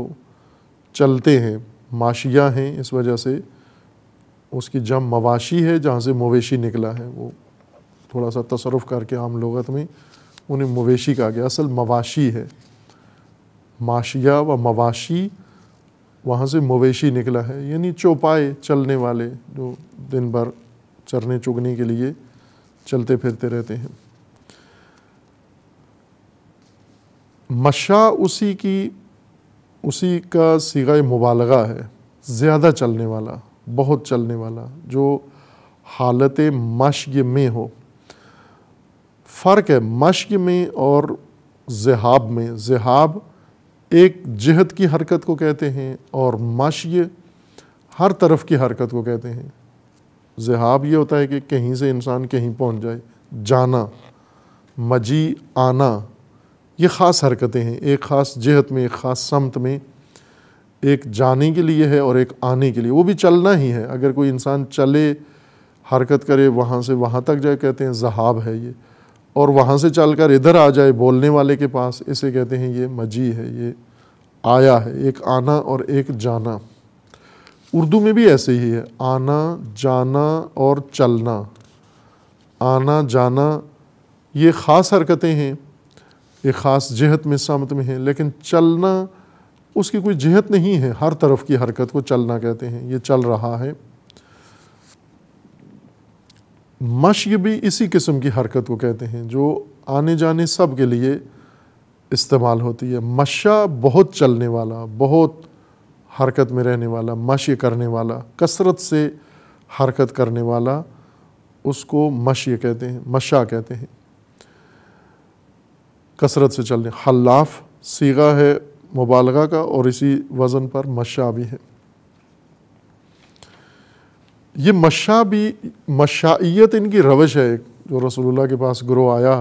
चलते हैं माशिया हैं इस वजह से उसकी जम मवाशी है जहाँ से मवेशी निकला है वो थोड़ा सा तसरफ करके आम लगत में उन्हें मवेशी कहा गया असल मवाशी है माशिया व मवाशी वहाँ से मवेशी निकला है यानी चौपाए चलने वाले जो दिन भर चरने चुगने के लिए चलते फिरते रहते हैं मशा उसी की उसी का सिगा मुबालगा है ज़्यादा चलने वाला बहुत चलने वाला जो हालत मश्क में हो फ़र्क है मश्क में और जहाब में जहाब एक जहत की हरकत को कहते हैं और माशिय हर तरफ की हरकत को कहते हैं जहाब ये होता है कि कहीं से इंसान कहीं पहुंच जाए जाना मजी आना ये ख़ास हरकतें हैं एक ख़ास जहत में एक ख़ास समत में एक जाने के लिए है और एक आने के लिए वो भी चलना ही है अगर कोई इंसान चले हरकत करे वहाँ से वहाँ तक जाए कहते हैं जहाब है ये और वहाँ से चलकर इधर आ जाए बोलने वाले के पास इसे कहते हैं ये मजी है ये आया है एक आना और एक जाना उर्दू में भी ऐसे ही है आना जाना और चलना आना जाना ये ख़ास हरकतें हैं ये ख़ास जहत में सामत में है लेकिन चलना उसकी कोई जहत नहीं है हर तरफ की हरकत को चलना कहते हैं ये चल रहा है मश्क भी इसी किस्म की हरकत को कहते हैं जो आने जाने सब के लिए इस्तेमाल होती है मशा बहुत चलने वाला बहुत हरकत में रहने वाला मशय करने वाला कसरत से हरकत करने वाला उसको मशय कहते हैं मशा कहते हैं कसरत से चलने हल्लाफ सीगा है मुबालगा का और इसी वज़न पर मशा भी है ये मशा भी मशाइत इनकी रवश है एक जो रसूलुल्लाह के पास ग्रोह आया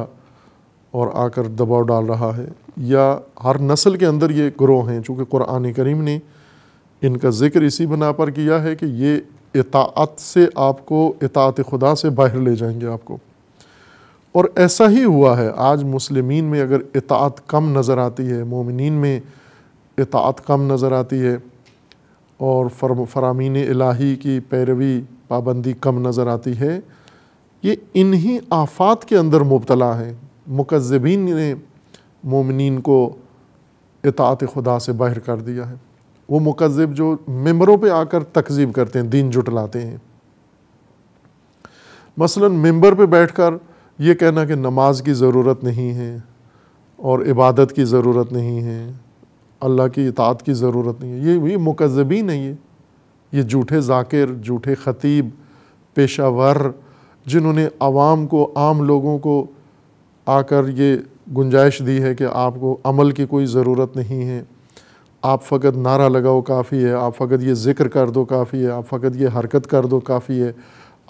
और आकर दबाव डाल रहा है या हर नस्ल के अंदर ये ग्रोह हैं चूँकि क़ुरान करीम ने इनका ज़िक्र इसी बना पर किया है कि ये इतात से आपको इतात खुदा से बाहर ले जाएंगे आपको और ऐसा ही हुआ है आज मुस्लिम में अगर इतात कम नज़र आती है मोमिन में इतात कम नज़र आती है और फरामीन इलाही की पैरवी पाबंदी कम नज़र आती है ये इन्हीं आफात के अंदर मुबतला है मुकजबिन ने मोमिन को इतात खुदा से बाहर कर दिया है वो मुकजब जो मेम्बरों पर आकर तकजीब करते हैं दीन जुटलाते हैं मसला मम्बर पर बैठ कर ये कहना कि नमाज की ज़रूरत नहीं है और इबादत की ज़रूरत नहीं है अल्लाह की इतात की ज़रूरत नहीं है ये ये नहीं है ये ये झूठे जाकिर झूठे ख़तीब पेशावर जिन्होंने आवाम को आम लोगों को आकर ये गुंजाइश दी है कि आपको अमल की कोई ज़रूरत नहीं है आप फ़कत नारा लगाओ काफ़ी है आप फ़कत ये ज़िक्र कर दो काफ़ी है आप फ़कत ये हरकत कर दो काफ़ी है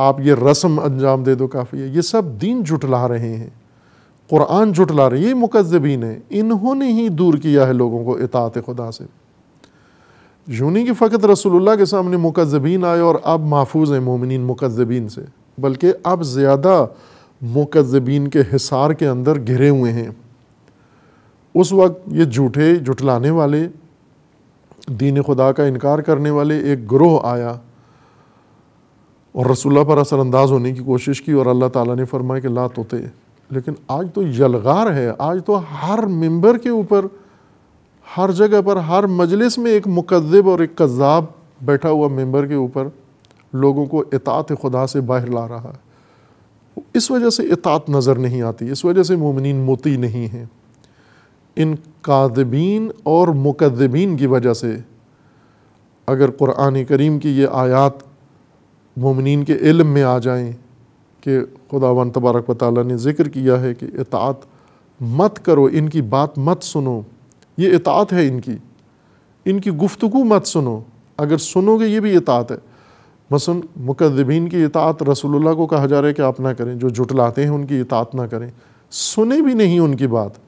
आप ये रस्म अंजाम दे दो काफ़ी है ये सब दीन जुटला रहे हैं कुरान जुटला रहे ये मुकजबीन है इन्होंने ही दूर किया है लोगों को इतात खुदा से यूनी कि फ़कत रसोल्ला के सामने मुकजबीन आए और अब महफूज हैं मोमिन मुकजबीन से बल्कि अब ज़्यादा मुकजबीन के हिसार के अंदर घिरे हुए हैं उस वक्त ये झूठे जुटलाने वाले दीन खुदा का इनकार करने वाले एक ग्रोह आया और रसुल्ला पर असरानंदाज होने की कोशिश की और अल्लाह ताला ने फरमाया कि ला तोते लेकिन आज तो यलगार है आज तो हर मेंबर के ऊपर हर जगह पर हर मजलिस में एक मुकदब और एक कज़ाब बैठा हुआ मेंबर के ऊपर लोगों को इतात खुदा से बाहर ला रहा है इस वजह से इतात नज़र नहीं आती इस वजह से मोमिन मोती नहीं हैं इन कादबीन और मुकदबीन की वजह से अगर क़ुरान करीम की ये आयात मोमिन के इल्म में आ जाएं कि खुदा वन तबारक वाली ने ज़िक्र किया है कि इतात मत करो इनकी बात मत सुनो ये इतात है इनकी इनकी गुफ्तु मत सुनो अगर सुनोगे ये भी इतात है मसन मुकदबीन की इतात रसोल्ला को कहा जा रहा है कि आप ना करें जो जुटलाते हैं उनकी इतात ना करें सुने भी नहीं उनकी बात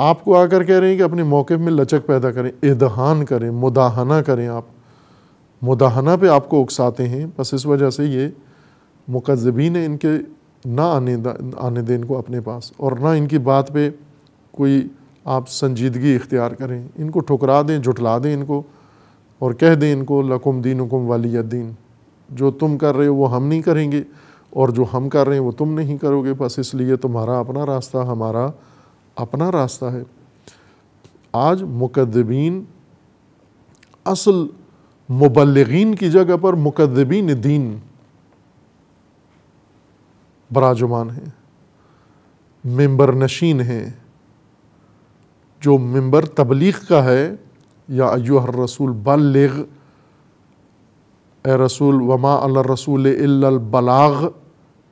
आपको आकर कह रहे हैं कि अपने मौके में लचक पैदा करें इदहान करें मुदाहना करें आप मुदाहना पे आपको उकसाते हैं बस इस वजह से ये मुकजबी ने इनके ना आने आने दें इनको अपने पास और ना इनकी बात पे कोई आप संजीदगी इख्तियार करें इनको ठुकरा दें झुटला दें इनको और कह दें इनको लकुम दीन उकुम वाली दीन जो तुम कर रहे हो वो हम नहीं करेंगे और जो हम कर रहे हैं वो तुम नहीं करोगे बस इसलिए तुम्हारा अपना रास्ता हमारा अपना रास्ता है आज मुकदबीन असल मुबलगिन की जगह पर मुकदबीन दीन बराजमान हैं मेंबर नशीन हैं जो मेंबर तबलीग का है या अयूहर रसूल बलग ए रसूल वमा अल रसूल बलाग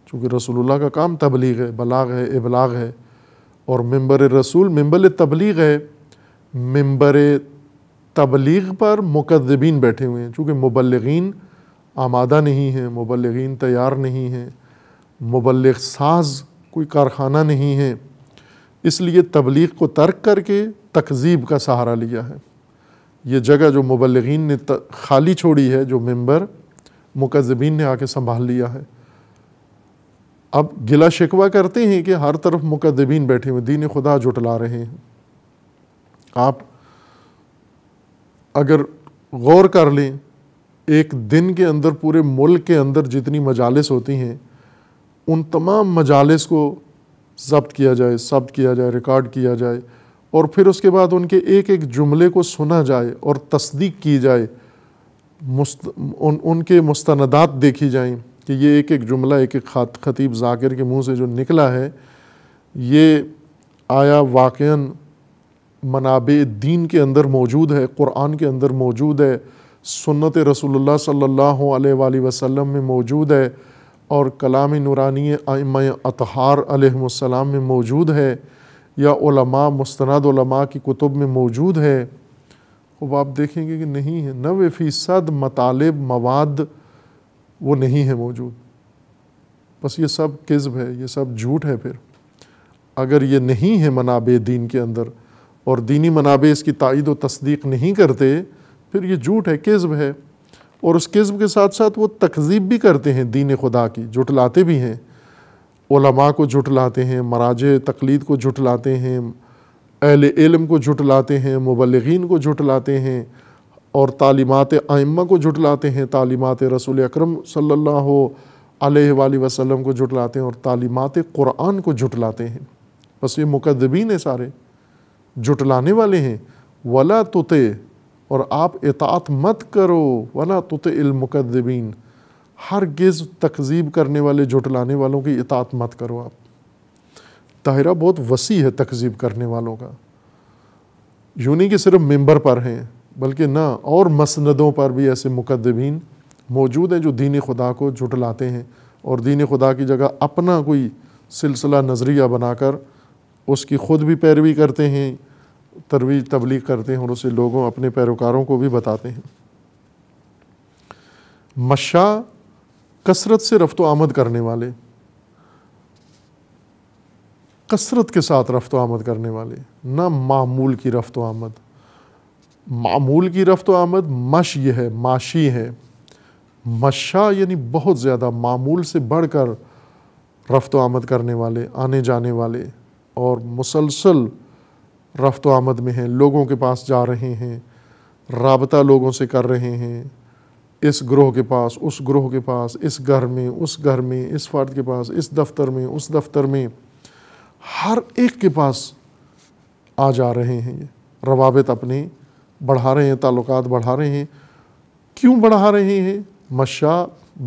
चूँकि रसूलुल्लाह का काम तबलीग है बलाग है इबलाग है और मेंबर रसूल मेंबर तबलीग है मेंबर तबलीग पर मुकदबिन बैठे हुए हैं चूँकि मुबलगिन आमादा नहीं हैं मुबलगिन तैयार नहीं हैं मुबलिक साज कोई कारखाना नहीं है इसलिए तबलीग को तर्क करके तकजीब का सहारा लिया है ये जगह जो मुबलगिन ने खाली छोड़ी है जो मेंबर मुकजबीन ने आके संभाल लिया है अब गिला शिकवा करते हैं कि हर तरफ मुकदबीन बैठे हुए दीन खुदा जुटला रहे हैं आप अगर गौर कर लें एक दिन के अंदर पूरे मुल्क के अंदर जितनी मजालस होती हैं उन तमाम मजालस को जब्त किया जाए सब किया जाए रिकॉर्ड किया जाए और फिर उसके बाद उनके एक एक जुमले को सुना जाए और तस्दीक की जाए मुस्त उन उनके मुस्तनदात देखी जाएं कि ये एक एक जुमला एक एक खात खतीब जाकिर के मुंह से जो निकला है ये आया वाक़ मनाब दीन के अंदर मौजूद है क़ुरान के अंदर मौजूद है सुनत रसूलुल्लाह सल्लल्लाहु वसलम में मौजूद है और कलाम नूरानी आम अतहार अलैहिस्सलाम में मौजूद है या उलमा मुस्ंद उलमा की कुतुब में मौजूद है अब आप देखेंगे कि नहीं है नवे फ़ीसद मतालब मवाद वो नहीं है मौजूद बस ये सब किस्ब है ये सब झूठ है फिर अगर ये नहीं है मनाब दीन के अंदर और दीनी मनाब इसकी ताइद व तस्दीक नहीं करते फिर ये झूठ है किस्ब है और उस किस्म के साथ साथ वो तकजीब भी करते हैं दीन खुदा की जुटलाते भी हैं ओलमा को जुटलाते हैं मराज तकलीद को जुटलाते हैं अहल इलम को जुटलाते हैं मुबलगिन को जुटलाते हैं और तालीमत आइम्मा को जुटलाते हैं तालीमत रसूल अक्रम सल्ला वसलम को जुटलाते हैं और तालीमत क़ुरान को जुटलाते हैं बस ये मुकदबीन है सारे जुटलाने वाले हैं वला तोते और आप इतात मत करो तो तुत हर गिज तकजीब करने वाले झुटलाने वालों की इतात मत करो आप दायरा बहुत वसी है तकजीब करने वालों का यूँ नहीं कि सिर्फ मेंबर पर हैं बल्कि ना और मसनदों पर भी ऐसे मुकदमीन मौजूद हैं जो दीन खुदा को झुटलाते हैं और दीन खुदा की जगह अपना कोई सिलसिला नज़रिया बनाकर उसकी ख़ुद भी पैरवी करते हैं तरवीज तबलीग करते हैं और उसे लोगों अपने पैरोकारों को भी बताते हैं मशा कसरत से रफ्तो आमद करने वाले कसरत के साथ रफ्त आमद करने वाले ना मामूल की रफ्तो आमद मामूल की रफ्त आमद मश यह है माशी है मशा यानी बहुत ज़्यादा मामूल से बढ़ कर आमद करने वाले आने जाने वाले और मुसलसल रफ्त आमद में हैं लोगों के पास जा रहे हैं रबता लोगों से कर रहे हैं इस ग्रोह के पास उस ग्रोह के पास इस घर में उस घर में इस फर्द के पास इस दफ्तर में उस दफ्तर में हर एक के पास आ जा रहे हैं ये रवाबित अपने बढ़ा रहे हैं ताल्लुक बढ़ा रहे हैं क्यों बढ़ा रहे हैं मशा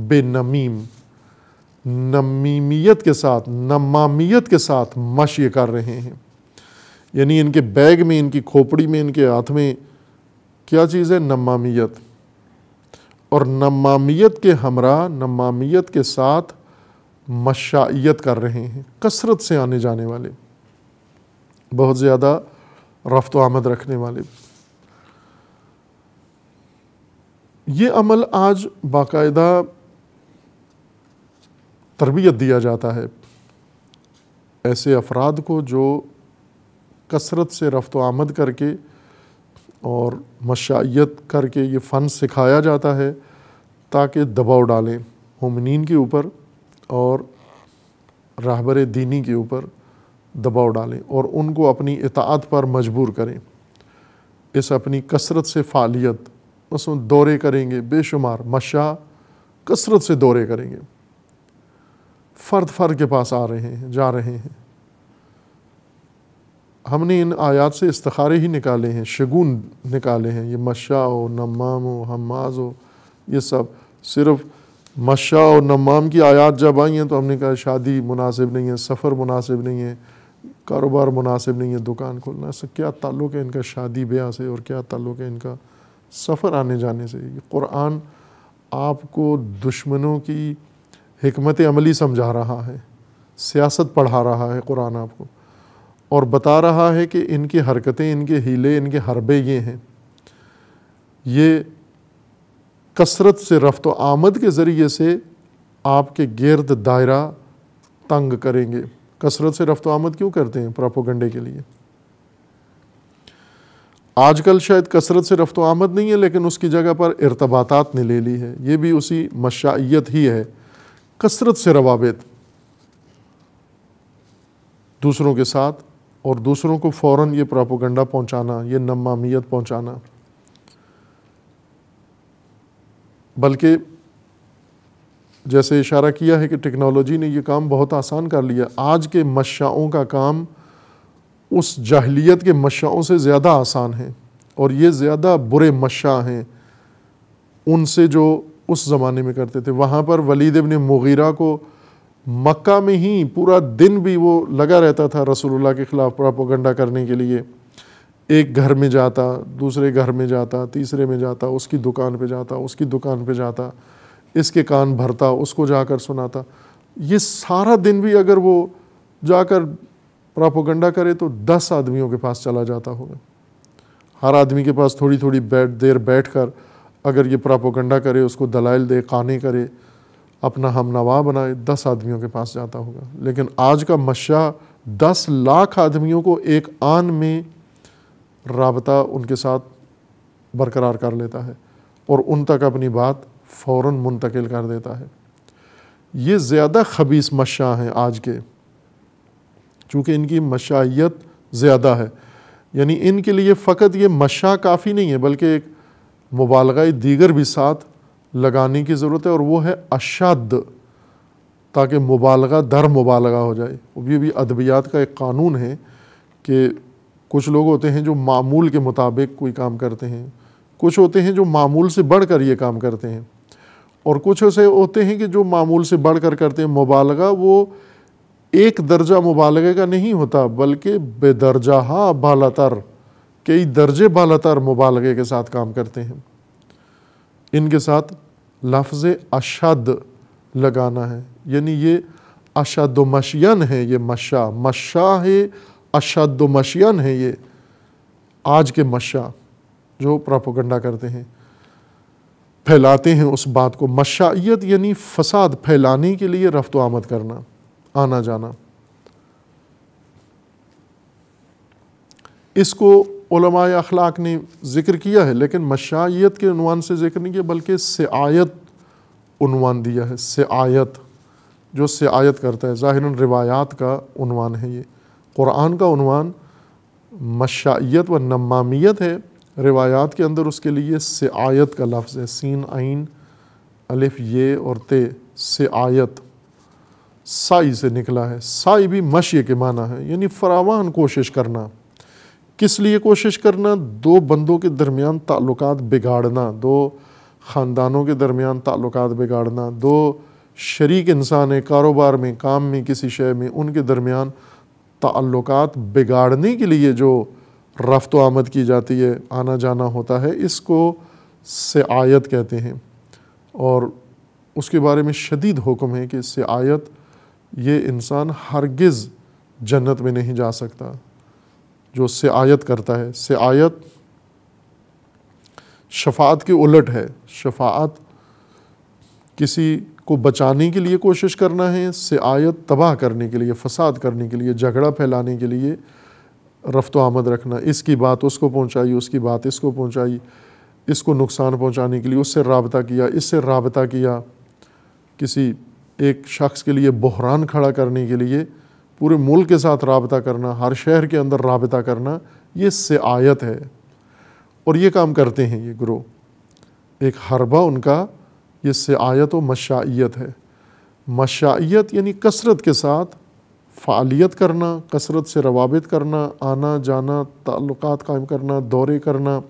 बे नमीम नमीमियत के साथ नमामियत के साथ मश ये कर रहे हैं यानी इनके बैग में इनकी खोपड़ी में इनके हाथ में क्या चीज़ है नमामियत और नमामियत के हमरा नमामियत के साथ मशाइत कर रहे हैं कसरत से आने जाने वाले बहुत ज़्यादा रफ्त आमद रखने वाले ये अमल आज बाकायदा तरबियत दिया जाता है ऐसे अफराद को जो कसरत से रफ्त आमद करके और मशाइत करके ये फ़न सिखाया जाता है ताकि दबाव डालें हमनिन के ऊपर और रहबर दीनी के ऊपर दबाव डालें और उनको अपनी इतात पर मजबूर करें इस अपनी कसरत से फालियत उसमें दौरे करेंगे बेशुमार मशा कसरत से दौरे करेंगे फ़र्द फ़र्द के पास आ रहे हैं जा रहे हैं हमने इन आयात से इस्तारे ही निकाले हैं शगुन निकाले हैं ये मशा हो नमाम हो हमाज हो ये सब सिर्फ मशा और नमाम की आयात जब आई हैं तो हमने कहा शादी मुनासिब नहीं है सफ़र मुनासिब नहीं है कारोबार मुनासिब नहीं है दुकान खोलना से क्या ताल्लुक़ है इनका शादी ब्याह से और क्या ताल्लुक़ है इनका सफ़र आने जाने से कुरान आपको दुश्मनों की हमत अमली समझा रहा है सियासत पढ़ा रहा है कुरान आपको और बता रहा है कि इनकी हरकतें इनके हीले इनके हरबे ये हैं ये कसरत से रफ्त आमद के ज़रिए से आपके गर्द दायरा तंग करेंगे कसरत से रफ्त आमद क्यों करते हैं प्रोपोगंडे के लिए आजकल शायद कसरत से रफ्त आमद नहीं है लेकिन उसकी जगह पर इरतबातात ने ले ली है ये भी उसी मशाइत ही है कसरत से रवाबित दूसरों के साथ और दूसरों को फ़ौर ये प्रापोगंडा पहुँचाना ये नमामियत पहुँचाना बल्कि जैसे इशारा किया है कि टेक्नोलॉजी ने यह काम बहुत आसान कर लिया आज के मशाओं का काम उस जाहलीत के मशाओं से ज़्यादा आसान है और ये ज़्यादा बुरे मशा हैं उनसे जो उस ज़माने में करते थे वहाँ पर वलीद इबन मुगीरा को मक्का में ही पूरा दिन भी वो लगा रहता था रसूलुल्लाह के ख़िलाफ़ प्रापोगंडा करने के लिए एक घर में जाता दूसरे घर में जाता तीसरे में जाता उसकी दुकान पे जाता उसकी दुकान पे जाता इसके कान भरता उसको जाकर सुनाता ये सारा दिन भी अगर वो जाकर प्रापोगंडा करे तो दस आदमियों के पास चला जाता होगा हर आदमी के पास थोड़ी थोड़ी बैठ देर बैठ कर अगर ये प्रापोगंडा करे उसको दलाइल दे कहानी करे अपना हम नवा बनाए दस आदमियों के पास जाता होगा लेकिन आज का मशा दस लाख आदमियों को एक आन में रबता उनके साथ बरकरार कर लेता है और उन तक अपनी बात फ़ौर मुंतकिल कर देता है ये ज़्यादा खबीस मशा हैं आज के चूँकि इनकी मशाइत ज़्यादा है यानी इनके लिए फ़कत ये मशा काफ़ी नहीं है बल्कि एक मुबालगा दीगर भी साथ लगाने की ज़रूरत है और वो है अशद ताकि मुबालगा दर मुबालगा हो जाए ये भी अदबियात का एक कानून है कि कुछ लोग होते हैं जो मामूल के मुताबिक कोई काम करते हैं कुछ होते हैं जो मामूल से बढ़ कर ये काम करते हैं और कुछ ऐसे होते हैं कि जो मामूल से बढ़ कर करते हैं मुबालगा वो एक दर्जा मुबालगे का नहीं होता बल्कि बेदर्जा तर कई दर्जे तर मुबालगे के साथ काम करते हैं इनके साथ लफ्ज़ अशद लगाना है यानी ये अशद मशियन है ये मशा मशा है अशद मशियन है ये आज के मशा जो प्रापोगंडा करते हैं फैलाते हैं उस बात को मशाइत यानी फसाद फैलाने के लिए रफ्त आमद करना आना जाना इसको अखलाक ने ज़िक्र किया है लेकिन मशाइत के अनवान से ज़िक्र नहीं किया बल्कि सयायत उनवान दिया है आयत जो आयत करता है ज़ाहिर रिवायात का उनवान है ये क़ुरान का उनवान मशाइत व नमामियत है रिवायात के अंदर उसके लिए आयत का लफ्ज़ है सीन आइन अलिफ ये और ते आयत साई से निकला है साई भी मशय के माना है यानी फरावान कोशिश करना किस लिए कोशिश करना दो बंदों के दरमियान ताल्लुक बिगाड़ना दो ख़ानदानों के दरमियान ताल्लुक बिगाड़ना दो शरीक इंसान है कारोबार में काम में किसी शय में उनके दरमियान ताल्लुक बिगाड़ने के लिए जो रफ्त आमद की जाती है आना जाना होता है इसको से आयत कहते हैं और उसके बारे में शदीद हुक्म है कि सयायत ये इंसान हरगिज़ जन्नत में नहीं जा सकता जो से आयत करता है से आयत शफात के उलट है शफात किसी को बचाने के लिए कोशिश करना है से आयत तबाह करने के लिए फसाद करने के लिए झगड़ा फैलाने के लिए रफ्त आमद रखना इसकी बात उसको पहुंचाई उसकी बात इसको पहुंचाई इसको नुकसान पहुंचाने के लिए उससे रबता किया इससे रबता किया किसी एक शख्स के लिए बहरान खड़ा करने के लिए पूरे मुल्क के साथ रबता करना हर शहर के अंदर रबता करना ये से आयत है और ये काम करते हैं ये ग्रोह एक हरबा उनका ये आयत व मशाइत है मशाइत यानी कसरत के साथ फ़ालियत करना कसरत से रवाबित करना आना जाना ताल्लुकात कायम करना दौरे करना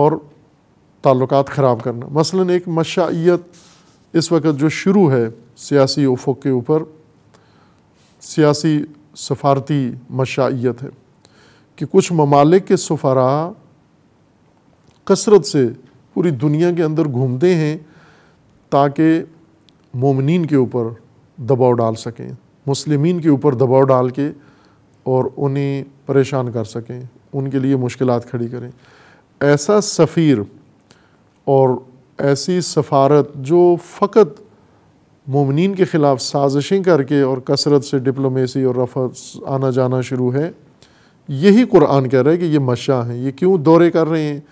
और ताल्लुकात ख़राब करना मसला एक मशाइत इस वक्त जो शुरू है सियासी उफक के ऊपर सियासी सफारती मशाइत है कि कुछ ममालिक के सफारा कसरत से पूरी दुनिया के अंदर घूमते हैं ताकि ममिन के ऊपर दबाव डाल सकें मुस्लिमीन के ऊपर दबाव डाल के और उन्हें परेशान कर सकें उनके लिए मुश्किल खड़ी करें ऐसा सफ़ीर और ऐसी सफारत जो फ़कत ममिन के ख़िलाफ़ साजिशें करके और कसरत से डिप्लोमेसी और रफ़ आना जाना शुरू है यही कुरान कह रहा है कि ये मशा हैं ये क्यों दौरे कर रहे हैं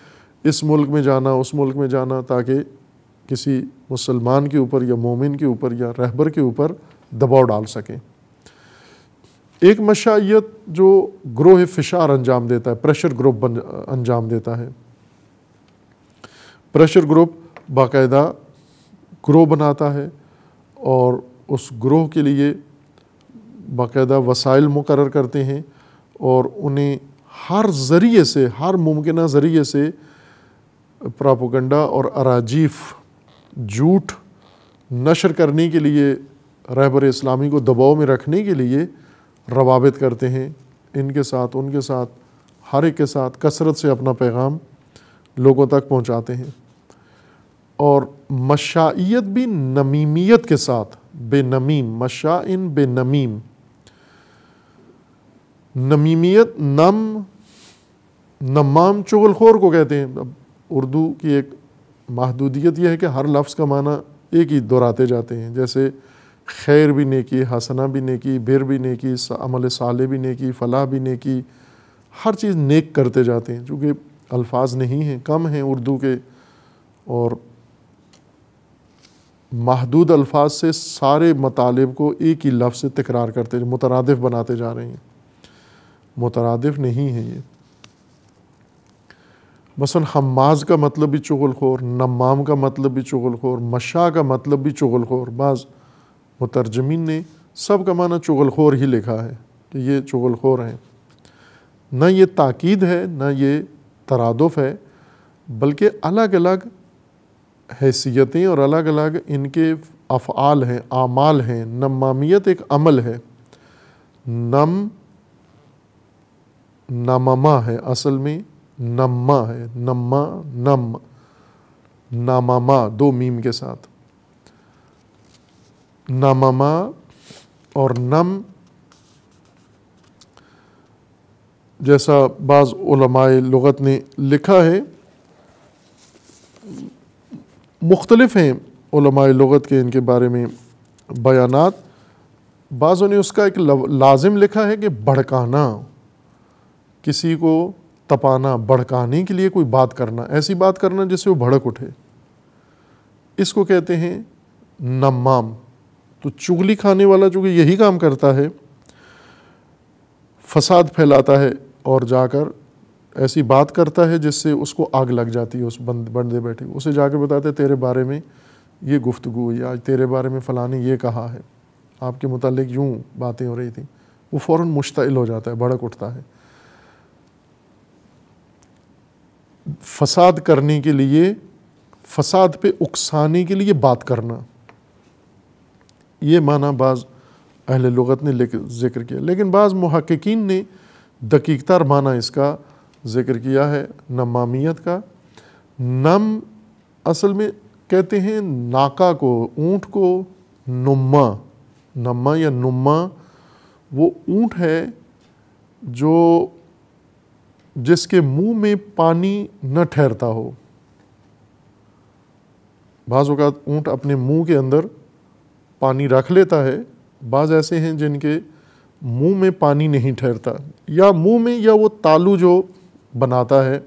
इस मुल्क में जाना उस मुल्क में जाना ताकि किसी मुसलमान के ऊपर या मोमिन के ऊपर या रहबर के ऊपर दबाव डाल सकें एक मशाइत जो ग्रोह फिशार अंजाम देता है प्रेशर ग्रुप अंजाम देता है प्रेशर ग्रुप बाकायदा ग्रो बनाता है और उस ग्रोह के लिए बाकायदा वसाइल मुकर करते हैं और उन्हें हर ज़रिए से हर मुमकिन ज़रिए से प्रापोगंडा और अराजीफ झूठ नशर करने के लिए रहबर इस्लामी को दबाव में रखने के लिए रवाबित करते हैं इनके साथ उनके साथ हर एक के साथ कसरत से अपना पैगाम लोगों तक पहुंचाते हैं और मशाइत भी नमीमियत के साथ बेनमीम मशा इन बे नमीम नमीमियत नम नमाम चुगलखोर को कहते हैं अब उर्दू की एक महदूदियत यह है कि हर लफ्ज़ का माना एक ही दोहराते जाते हैं जैसे खैर भी नेकी हसना भी नेकी बिर भी नेकी अमल साले भी नेकी फलाह भी नेकी हर चीज़ नेक करते जाते हैं चूँकि अल्फाज नहीं हैं कम हैं उर्दू के और महदूद अल्फाज से सारे मतालब को एक ही लफ्ज़ से तकरार करते मुतरदफ बनाते जा रहे हैं मुतरदफ नहीं है ये मसन हमाज का मतलब भी चुगल खोर नमाम का मतलब भी चुगल खोर मशा का मतलब भी खोर बाज़ मुतरजमीन ने सब का माना चुगल खोर ही लिखा है कि ये चुगलखोर हैं ना ये ताकीद है ना ये तरादफ है बल्कि अलग अलग हैसियतें और अलग अलग इनके अफ़ाल हैं आमाल हैं नमामियत एक अमल है नम नममा है असल में नम्मा है नम्मा नम नामामा दो मीम के साथ नामामा और नम जैसा बाज़ लगत ने लिखा है मुख्तलफ़ हैं लगत के इनके बारे में बयानात बाज़ों ने उसका एक लाजिम लिखा है कि भड़काना किसी को तपाना भड़काने के लिए कोई बात करना ऐसी बात करना जिससे वो भड़क उठे इसको कहते हैं नमाम तो चुगली खाने वाला चूँकि यही काम करता है फसाद फैलाता है और जाकर ऐसी बात करता है जिससे उसको आग लग जाती है उस बंद बंदे बैठे उसे जाकर बताते हैं तेरे बारे में ये गुफ्तगु हुई आज तेरे बारे में फलाने ये कहा है आपके मतलब यूँ बातें हो रही थी वो फ़ौर मुश्तिल हो जाता है भड़क उठता है फसाद करने के लिए फसाद पे उकसाने के लिए बात करना ये माना बाज़ अहल लगत ने जिक्र किया लेकिन बाज़ महक्कीन ने दकीकतर माना इसका जिक्र किया है नमामियत का नम असल में कहते हैं नाका को ऊँट को नुमा नमा या नुमा वो ऊँट है जो जिसके मुंह में पानी न ठहरता हो बाज़ अवत ऊँट अपने मुंह के अंदर पानी रख लेता है बाज़ ऐसे हैं जिनके मुंह में पानी नहीं ठहरता या मुंह में या वो तालू जो बनाता है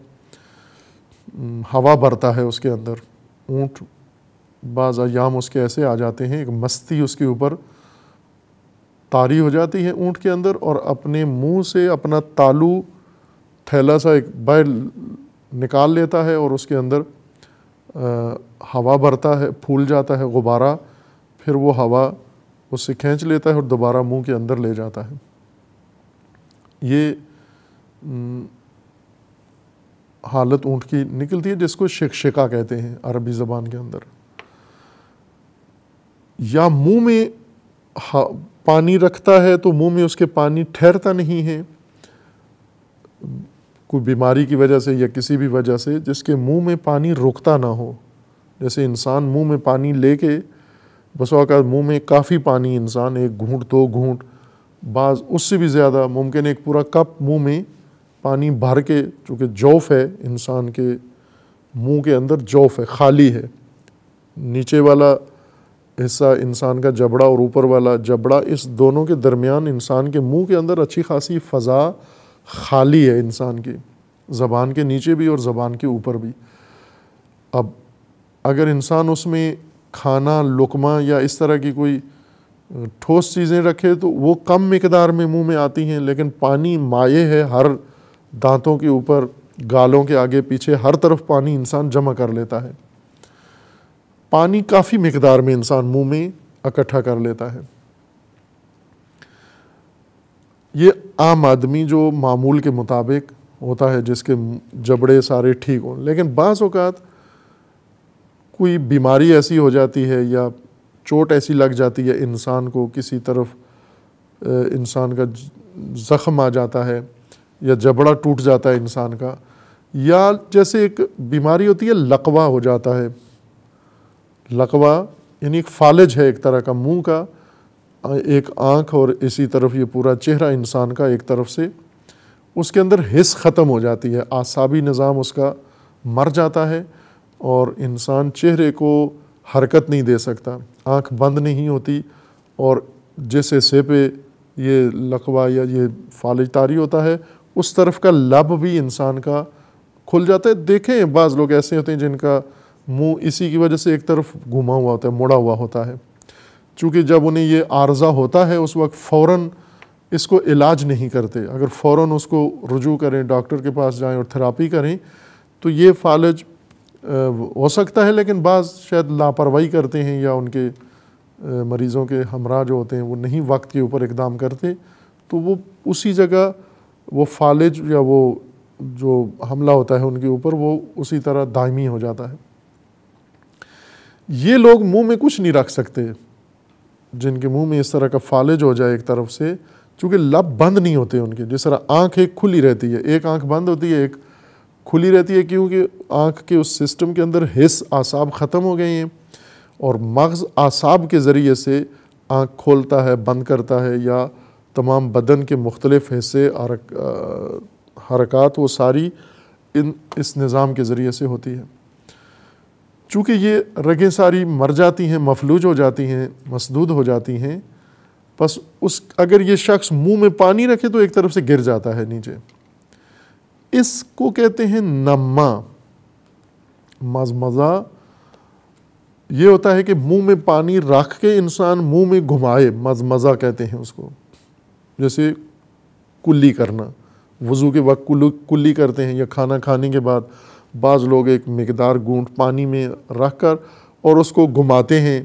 हवा भरता है उसके अंदर ऊँट बाज़ उसके ऐसे आ जाते हैं एक मस्ती उसके ऊपर तारी हो जाती है ऊँट के अंदर और अपने मुंह से अपना तालू थैला सा एक बैल निकाल लेता है और उसके अंदर आ, हवा भरता है फूल जाता है गुब्बारा फिर वो हवा उससे खींच लेता है और दोबारा मुंह के अंदर ले जाता है ये हालत ऊँट की निकलती है जिसको शिक्षिका कहते हैं अरबी ज़बान के अंदर या मुंह में पानी रखता है तो मुंह में उसके पानी ठहरता नहीं है कोई बीमारी की वजह से या किसी भी वजह से जिसके मुंह में पानी रुकता ना हो जैसे इंसान मुंह में पानी लेके बस अवत मुंह में काफ़ी पानी इंसान एक घूंट दो घूंट बाज उससे भी ज़्यादा मुमकिन एक पूरा कप मुंह में पानी भर के चूँकि जौफ है इंसान के मुंह के अंदर जौफ है खाली है नीचे वाला हिस्सा इंसान का जबड़ा और ऊपर वाला जबड़ा इस दोनों के दरमियान इंसान के मुंह के अंदर अच्छी खासी फ़ज़ा खाली है इंसान की ज़बान के नीचे भी और ज़बान के ऊपर भी अब अगर इंसान उसमें खाना लुकमा या इस तरह की कोई ठोस चीज़ें रखे तो वो कम मकदार में मुंह में आती हैं लेकिन पानी माये है हर दांतों के ऊपर गालों के आगे पीछे हर तरफ पानी इंसान जमा कर लेता है पानी काफ़ी मकदार में इंसान मुंह में इकट्ठा कर लेता है ये आम आदमी जो मामूल के मुताबिक होता है जिसके जबड़े सारे ठीक हों लेकिन बाज़ कोई बीमारी ऐसी हो जाती है या चोट ऐसी लग जाती है इंसान को किसी तरफ इंसान का जख्म आ जाता है या जबड़ा टूट जाता है इंसान का या जैसे एक बीमारी होती है लकवा हो जाता है लकवा यानी एक फालिज है एक तरह का मुंह का एक आँख और इसी तरफ ये पूरा चेहरा इंसान का एक तरफ से उसके अंदर हिस ख़त्म हो जाती है आसाबी निज़ाम उसका मर जाता है और इंसान चेहरे को हरकत नहीं दे सकता आँख बंद नहीं होती और जिस हिस्से पे ये लकवा या ये फालिज तारी होता है उस तरफ का लब भी इंसान का खुल जाता है देखें बाज़ लोग ऐसे होते हैं जिनका मुंह इसी की वजह से एक तरफ घुमा हुआ होता है मुड़ा हुआ होता है चूँकि जब उन्हें ये आर्जा होता है उस वक्त फ़ौर इसको इलाज नहीं करते अगर फ़ौर उसको रुजू करें डॉक्टर के पास जाएं और थेरापी करें तो ये फालज हो सकता है लेकिन बाज़ शायद लापरवाही करते हैं या उनके मरीज़ों के हमरा जो होते हैं वो नहीं वक्त के ऊपर इकदाम करते तो वो उसी जगह वो फालिज या वो जो हमला होता है उनके ऊपर वो उसी तरह दायमी हो जाता है ये लोग मुंह में कुछ नहीं रख सकते जिनके मुंह में इस तरह का फालिज हो जाए एक तरफ से चूँकि लब बंद नहीं होते उनके जिस तरह आँख एक खुली रहती है एक आँख बंद होती है एक खुली रहती है क्योंकि आँख के उस सिस्टम के अंदर हिस्स आसाब ख़त्म हो गए हैं और मग़ज़ आसाब के ज़रिए से आँख खोलता है बंद करता है या तमाम बदन के मुख्तलिफ हिस्से हरकत वो सारी इन इस निज़ाम के ज़रिए से होती है चूँकि ये रगें सारी मर जाती हैं मफलूज हो जाती हैं मसदूद हो जाती हैं बस उस अगर ये शख्स मुँह में पानी रखे तो एक तरफ से गिर जाता है नीचे इसको कहते हैं नम्मा मजमज़ा ये होता है कि मुँह में पानी रख के इंसान मुँह में घुमाए मजमज़ा कहते हैं उसको जैसे कुल्ली करना वज़ू के वक्त कुल्लू कुल्ली करते हैं या खाना खाने के बाद बाज़ लोग एक मकदार गूंट पानी में रख कर और उसको घुमाते हैं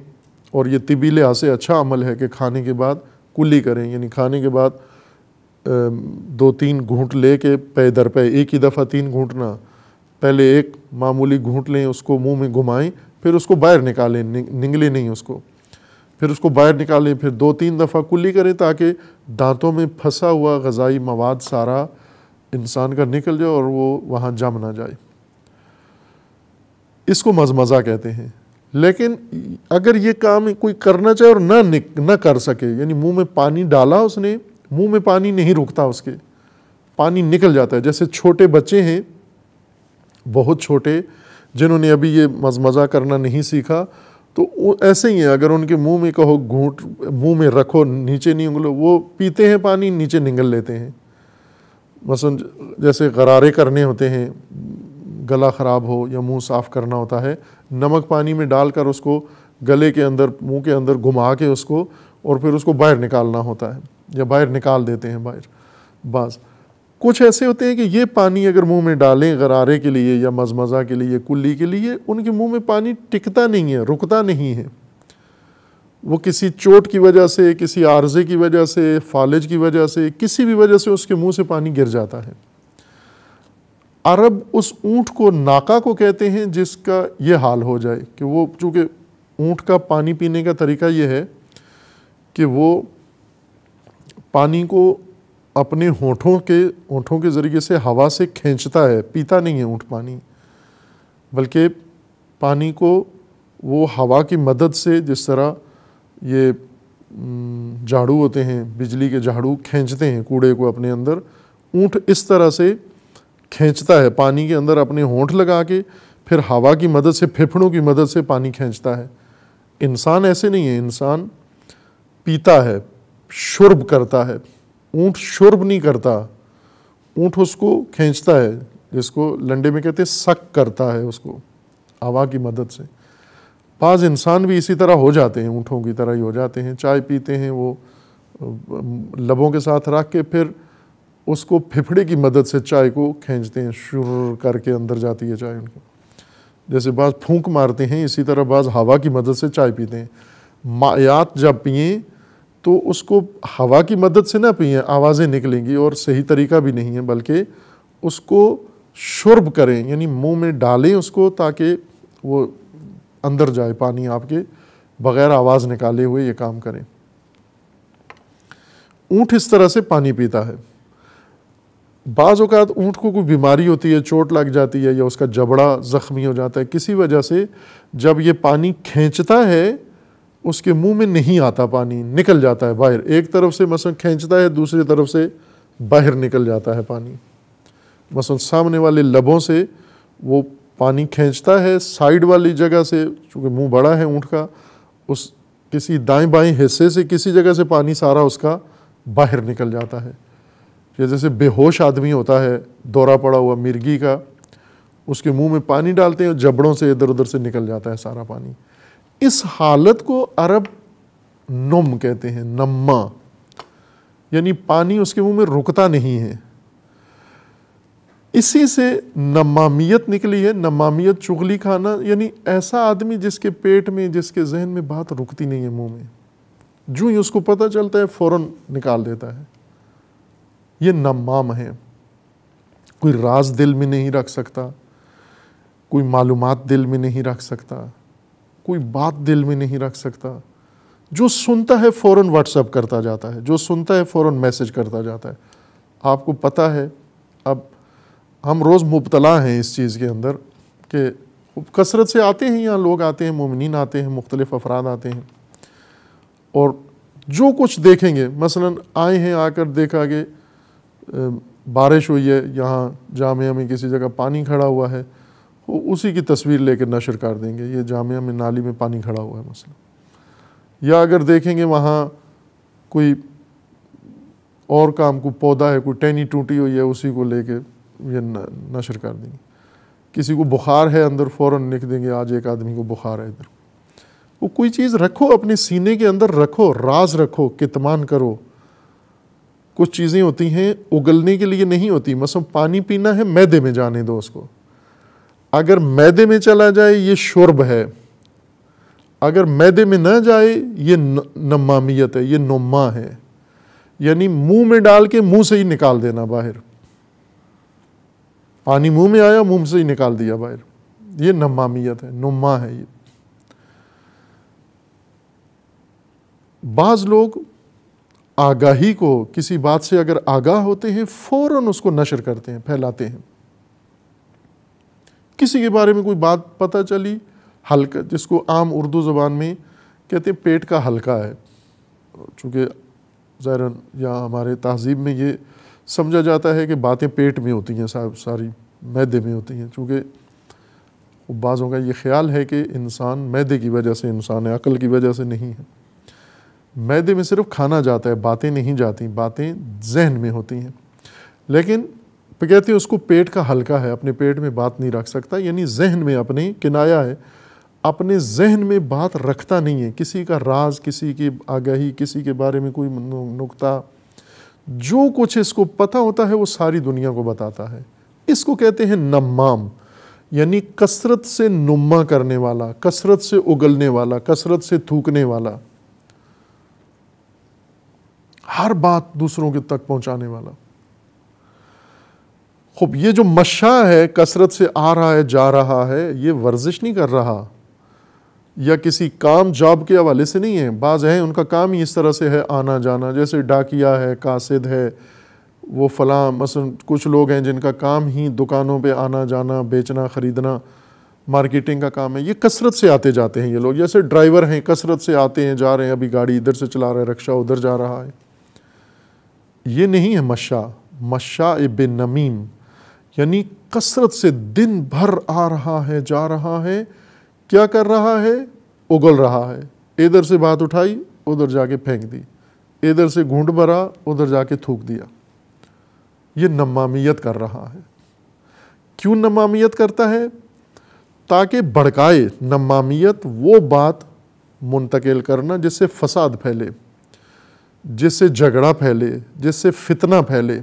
और ये तबी लिहाज से अच्छा अमल है कि खाने के बाद कुल्ली करें यानी खाने के बाद दो तीन घूंट ले के पे दर पे एक ही दफ़ा तीन घूंटना पहले एक मामूली घूंट लें उसको मुंह में घुमाएं फिर उसको बाहर निकालें निंगले नहीं उसको फिर उसको बाहर निकालें फिर दो तीन दफ़ा कुल्ली करें ताकि दांतों में फंसा हुआ गज़ाई मवाद सारा इंसान का निकल जाए और वो वहाँ जम ना जाए इसको मजमज़ा कहते हैं लेकिन अगर ये काम कोई करना चाहे और ना निक ना कर सके यानी मुंह में पानी डाला उसने मुंह में पानी नहीं रुकता उसके पानी निकल जाता है जैसे छोटे बच्चे हैं बहुत छोटे जिन्होंने अभी ये मजमज़ा करना नहीं सीखा तो ऐसे ही है अगर उनके मुंह में कहो घूट मुंह में रखो नीचे नहीं उंगलो वो पीते हैं पानी नीचे निगल लेते हैं मसलन जैसे गरारे करने होते हैं गला ख़राब हो या मुंह साफ़ करना होता है नमक पानी में डालकर उसको गले के अंदर मुंह के अंदर घुमा के उसको और फिर उसको बाहर निकालना होता है या बाहर निकाल देते हैं बाहर बाज़ कुछ ऐसे होते हैं कि ये पानी अगर मुंह में डालें गरारे के लिए या मजमज़ा के लिए कुल्ली के लिए उनके मुंह में पानी टिकता नहीं है रुकता नहीं है वो किसी चोट की वजह से किसी आर्जे की वजह से फालिज की वजह से किसी भी वजह से उसके मुंह से पानी गिर जाता है अरब उस ऊँट को नाका को कहते हैं जिसका ये हाल हो जाए कि वो चूँकि ऊँट का पानी पीने का तरीका ये है कि वो पानी को अपने होठों के होठों के ज़रिए से हवा से खींचता है पीता नहीं है ऊँट पानी बल्कि पानी को वो हवा की मदद से जिस तरह ये झाड़ू होते हैं बिजली के झाड़ू खींचते हैं कूड़े को अपने अंदर ऊँट इस तरह से खींचता है पानी के अंदर अपने होंठ लगा के फिर हवा की मदद से फेफड़ों की मदद से पानी खींचता है इंसान ऐसे नहीं है इंसान पीता है शुरब करता है ऊँट शुरब नहीं करता ऊँट उसको खींचता है जिसको लंडे में कहते हैं सक करता है उसको हवा की मदद से बाज़ इंसान भी इसी तरह हो जाते हैं ऊँटों की तरह ही हो जाते हैं चाय पीते हैं वो लबों के साथ रख के फिर उसको फिफड़े की मदद से चाय को खींचते हैं शुर करके अंदर जाती है चाय उनको जैसे बाज़ फूंक मारते हैं इसी तरह बाज़ हवा की मदद से चाय पीते हैं मायात जब पिए तो उसको हवा की मदद से ना पिए आवाज़ें निकलेंगी और सही तरीका भी नहीं है बल्कि उसको शुरब करें यानी मुंह में डालें उसको ताकि वो अंदर जाए पानी आपके बग़ैर आवाज़ निकाले हुए ये काम करें ऊँट इस तरह से पानी पीता है बाज़ अवत ऊँट को कोई बीमारी होती है चोट लग जाती है या उसका जबड़ा ज़ख्मी हो जाता है किसी वजह से जब ये पानी खींचता है उसके मुंह में नहीं आता पानी निकल जाता है बाहर एक तरफ से मसल खींचता है दूसरी तरफ से बाहर निकल जाता है पानी मसल सामने वाले लबों से वो पानी खींचता है साइड वाली जगह से चूँकि मुंह बड़ा है ऊँट का उस किसी दाएं बाएं हिस्से से किसी जगह से पानी सारा उसका बाहर निकल जाता है जैसे बेहोश आदमी होता है दौरा पड़ा हुआ मिर्गी का उसके मुंह में पानी डालते हैं और जबड़ों से इधर उधर से निकल जाता है सारा पानी इस हालत को अरब नम कहते हैं नम्मा यानी पानी उसके मुंह में रुकता नहीं है इसी से नमामियत निकली है नमामियत चुगली खाना यानी ऐसा आदमी जिसके पेट में जिसके जहन में बात रुकती नहीं है मुंह में जो ही उसको पता चलता है फौरन निकाल देता है ये नमाम है कोई राज दिल में नहीं रख सकता कोई मालूमात दिल में नहीं रख सकता कोई बात दिल में नहीं रख सकता जो सुनता है फ़ौर व्हाट्सअप करता जाता है जो सुनता है फ़ौर मैसेज करता जाता है आपको पता है अब हम रोज़ मुबतला हैं इस चीज़ के अंदर कि कसरत से आते हैं यहाँ लोग आते हैं ममिन आते हैं मुख्तलिफ अफराद आते हैं और जो कुछ देखेंगे मसलन आए हैं आकर देखा कि बारिश हुई है यहाँ जामिया में किसी जगह पानी खड़ा हुआ है उसी की तस्वीर लेकर नशर कर देंगे ये जामिया में नाली में पानी खड़ा हुआ है मसल या अगर देखेंगे वहाँ कोई और काम को पौधा है कोई टहनी टूटी हुई है उसी को लेके ये नशर कर देंगे किसी को बुखार है अंदर फ़ौरन लिख देंगे आज एक आदमी को बुखार है इधर वो कोई चीज़ रखो अपने सीने के अंदर रखो राज रखो कितमान करो कुछ चीज़ें होती हैं उगलने के लिए नहीं होती मसम पानी पीना है मैदे में जाने दो उसको अगर मैदे में चला जाए ये शुरब है अगर मैदे में ना जाए ये नमामियत है ये नुमा है यानी मुंह में डाल के मुंह से ही निकाल देना बाहर पानी मुंह में आया मुंह से ही निकाल दिया बाहर ये नमामियत है नुमा है ये बाज लोग आगाही को किसी बात से अगर आगाह होते हैं फौरन उसको नशर करते हैं फैलाते हैं किसी के बारे में कोई बात पता चली हल्का जिसको आम उर्दू ज़बान में कहते हैं पेट का हल्का है चूँकि ज़ाहिरन या हमारे तहजीब में ये समझा जाता है कि बातें पेट में होती हैं सारी मैदे में होती हैं चूँकि बाज़ों का ये ख्याल है कि इंसान मैदे की वजह से इंसान है अकल की वजह से नहीं है मैदे में सिर्फ खाना जाता है बातें नहीं जाती बातें जहन में होती हैं लेकिन पर कहते हैं उसको पेट का हल्का है अपने पेट में बात नहीं रख सकता यानी जहन में अपने किनाया है अपने जहन में बात रखता नहीं है किसी का राज किसी की आगाही किसी के बारे में कोई नुकता जो कुछ इसको पता होता है वो सारी दुनिया को बताता है इसको कहते हैं नमाम यानी कसरत से नुमा करने वाला कसरत से उगलने वाला कसरत से थूकने वाला हर बात दूसरों के तक पहुंचाने वाला खूब ये जो मशा है कसरत से आ रहा है जा रहा है ये वर्जिश नहीं कर रहा या किसी काम जॉब के हवाले से नहीं है बाज हैं उनका काम ही इस तरह से है आना जाना जैसे डाकिया है कासिद है वो फलां मसलन कुछ लोग हैं जिनका काम ही दुकानों पे आना जाना बेचना ख़रीदना मार्केटिंग का काम है ये कसरत से आते जाते हैं ये लोग जैसे ड्राइवर हैं कसरत से आते हैं जा रहे हैं अभी गाड़ी इधर से चला रहे हैं रक्षा उधर जा रहा है ये नहीं है मशा मशा बिन नमीम यानी कसरत से दिन भर आ रहा है जा रहा है क्या कर रहा है उगल रहा है इधर से बात उठाई उधर जाके फेंक दी इधर से घूंट भरा उधर जाके थूक दिया ये नमामियत कर रहा है क्यों नमामियत करता है ताकि भड़काए नमामियत वो बात मुंतकिल करना जिससे फसाद फैले जिससे झगड़ा फैले जिससे फितना फैले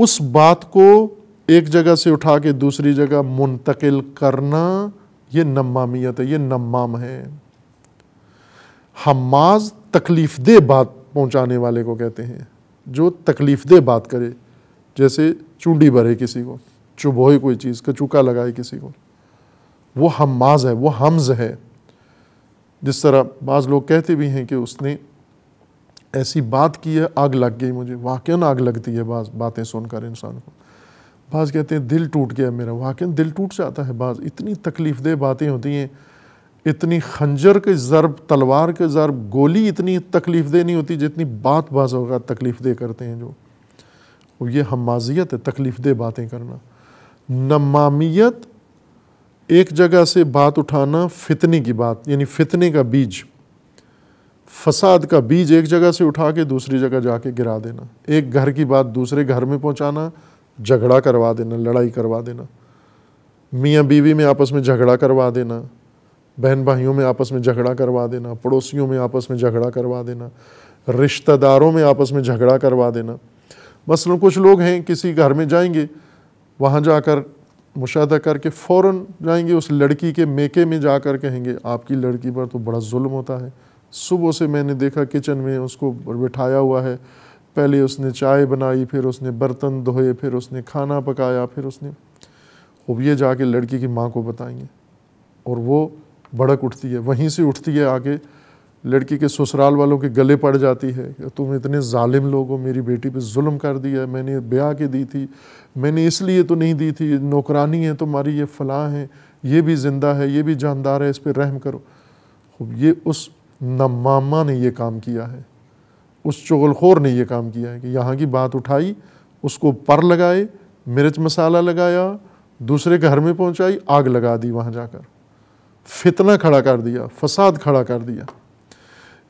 उस बात को एक जगह से उठा के दूसरी जगह मुंतकिल करना ये नमामियत है ये नमाम है हमाज तकलीफ दे बात पहुंचाने वाले को कहते हैं जो तकलीफ दे बात करे जैसे चूंडी भरे किसी को चुभोए कोई चीज़ कचूका लगाए किसी को वो हमाज है वो हमज है जिस तरह बाज़ लोग कहते भी हैं कि उसने ऐसी बात की है आग लग गई मुझे वाकन आग लगती है बाज बातें सुनकर इंसान को बाज कहते हैं दिल टूट गया मेरा वाकन दिल टूट जाता है बाज इतनी तकलीफ़ दह बातें होती हैं इतनी खंजर के ज़रब तलवार के ज़रब गोली इतनी तकलीफ़ दे नहीं होती जितनी बात बाज़ होगा तकलीफ़ दे करते हैं जो और ये हमाजियत है तकलीफ़ दह बातें करना नमामियत एक जगह से बात उठाना फितने की बात यानी फितने का बीज फसाद का बीज एक जगह से उठा के दूसरी जगह जाके गिरा देना एक घर की बात दूसरे घर में पहुंचाना झगड़ा करवा देना लड़ाई करवा देना मियाँ बीवी में आपस में झगड़ा करवा देना बहन भाइयों में आपस में झगड़ा करवा देना पड़ोसियों में आपस में झगड़ा करवा देना रिश्तेदारों में आपस में झगड़ा करवा देना मसलन कुछ लोग हैं किसी घर में जाएंगे वहाँ जाकर मुशाह करके फ़ौर जाएंगे उस लड़की के मेके में जाकर कहेंगे आपकी लड़की पर तो बड़ा जुल्म होता है सुबह से मैंने देखा किचन में उसको बिठाया हुआ है पहले उसने चाय बनाई फिर उसने बर्तन धोए फिर उसने खाना पकाया फिर उसने अब ये जाके लड़की की माँ को बताएंगे और वो भड़क उठती है वहीं से उठती है आके लड़की के ससुराल वालों के गले पड़ जाती है कि तुम इतने ालिम लोग हो मेरी बेटी पे जुल्म कर दिया मैंने ब्याह के दी थी मैंने इसलिए तो नहीं दी थी नौकरानी है तुम्हारी ये फलाँ है ये भी ज़िंदा है ये भी जानदार है इस पर रहम करो ये उस ना मामा ने ये काम किया है उस चुगलखोर ने यह काम किया है कि यहाँ की बात उठाई उसको पर लगाए मिर्च मसाला लगाया दूसरे घर में पहुँचाई आग लगा दी वहाँ जाकर फितना खड़ा कर दिया फसाद खड़ा कर दिया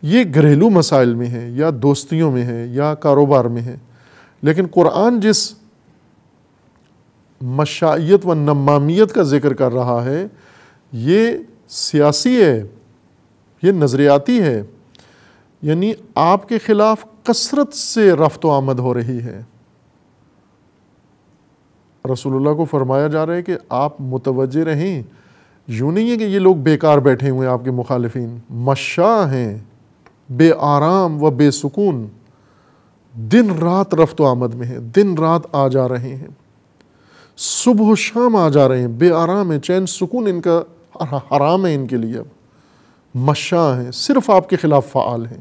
ये घरेलू मसाइल में है या दोस्तियों में है या कारोबार में है लेकिन कुरान जिस मशाइत व नमामियत का जिक्र कर रहा है ये सियासी है ये नज़रियाती है यानी आपके ख़िलाफ़ कसरत से रफ्त आमद हो रही है रसूलुल्लाह को फरमाया जा रहा है कि आप मुतवज रहें यूँ नहीं है कि ये लोग बेकार बैठे हुए हैं आपके मुखालिफिन मशा हैं बे आराम व बेसकून दिन रात रफ्त आमद में है दिन रात आ जा रहे हैं सुबह शाम आ जा रहे हैं बे आराम है चैन सुकून इनका हराम है इनके लिए अब मशा हैं सिर्फ आपके ख़िलाफ़ फ़ाल हैं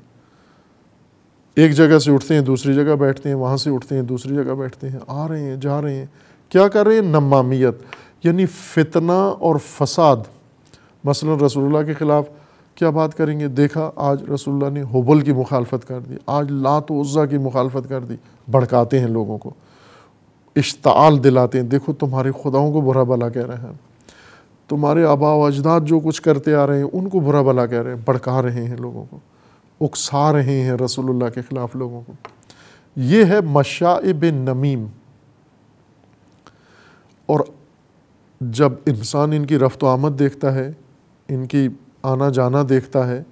एक जगह से उठते हैं दूसरी जगह बैठते हैं वहाँ से उठते हैं दूसरी जगह बैठते हैं आ रहे हैं जा रहे हैं क्या कर रहे हैं नमामियत यानी फितना और फसाद मसला रसूलुल्लाह के ख़िलाफ़ क्या बात करेंगे देखा आज रसुल्ला ने हुबल की मुखालफत कर दी आज लात उज़ा की मुखालफत कर दी भड़काते हैं लोगों को इश्ताल दिलाते हैं देखो तुम्हारे खुदाओं को बुरा भला कह रहे हैं तुम्हारे आबा अजदाद जो कुछ करते आ रहे हैं उनको बुरा भला कह रहे हैं भड़का रहे हैं लोगों को उकसा रहे हैं रसूलुल्लाह के ख़िलाफ़ लोगों को ये है बिन नमीम और जब इंसान इनकी रफ्त आमद देखता है इनकी आना जाना देखता है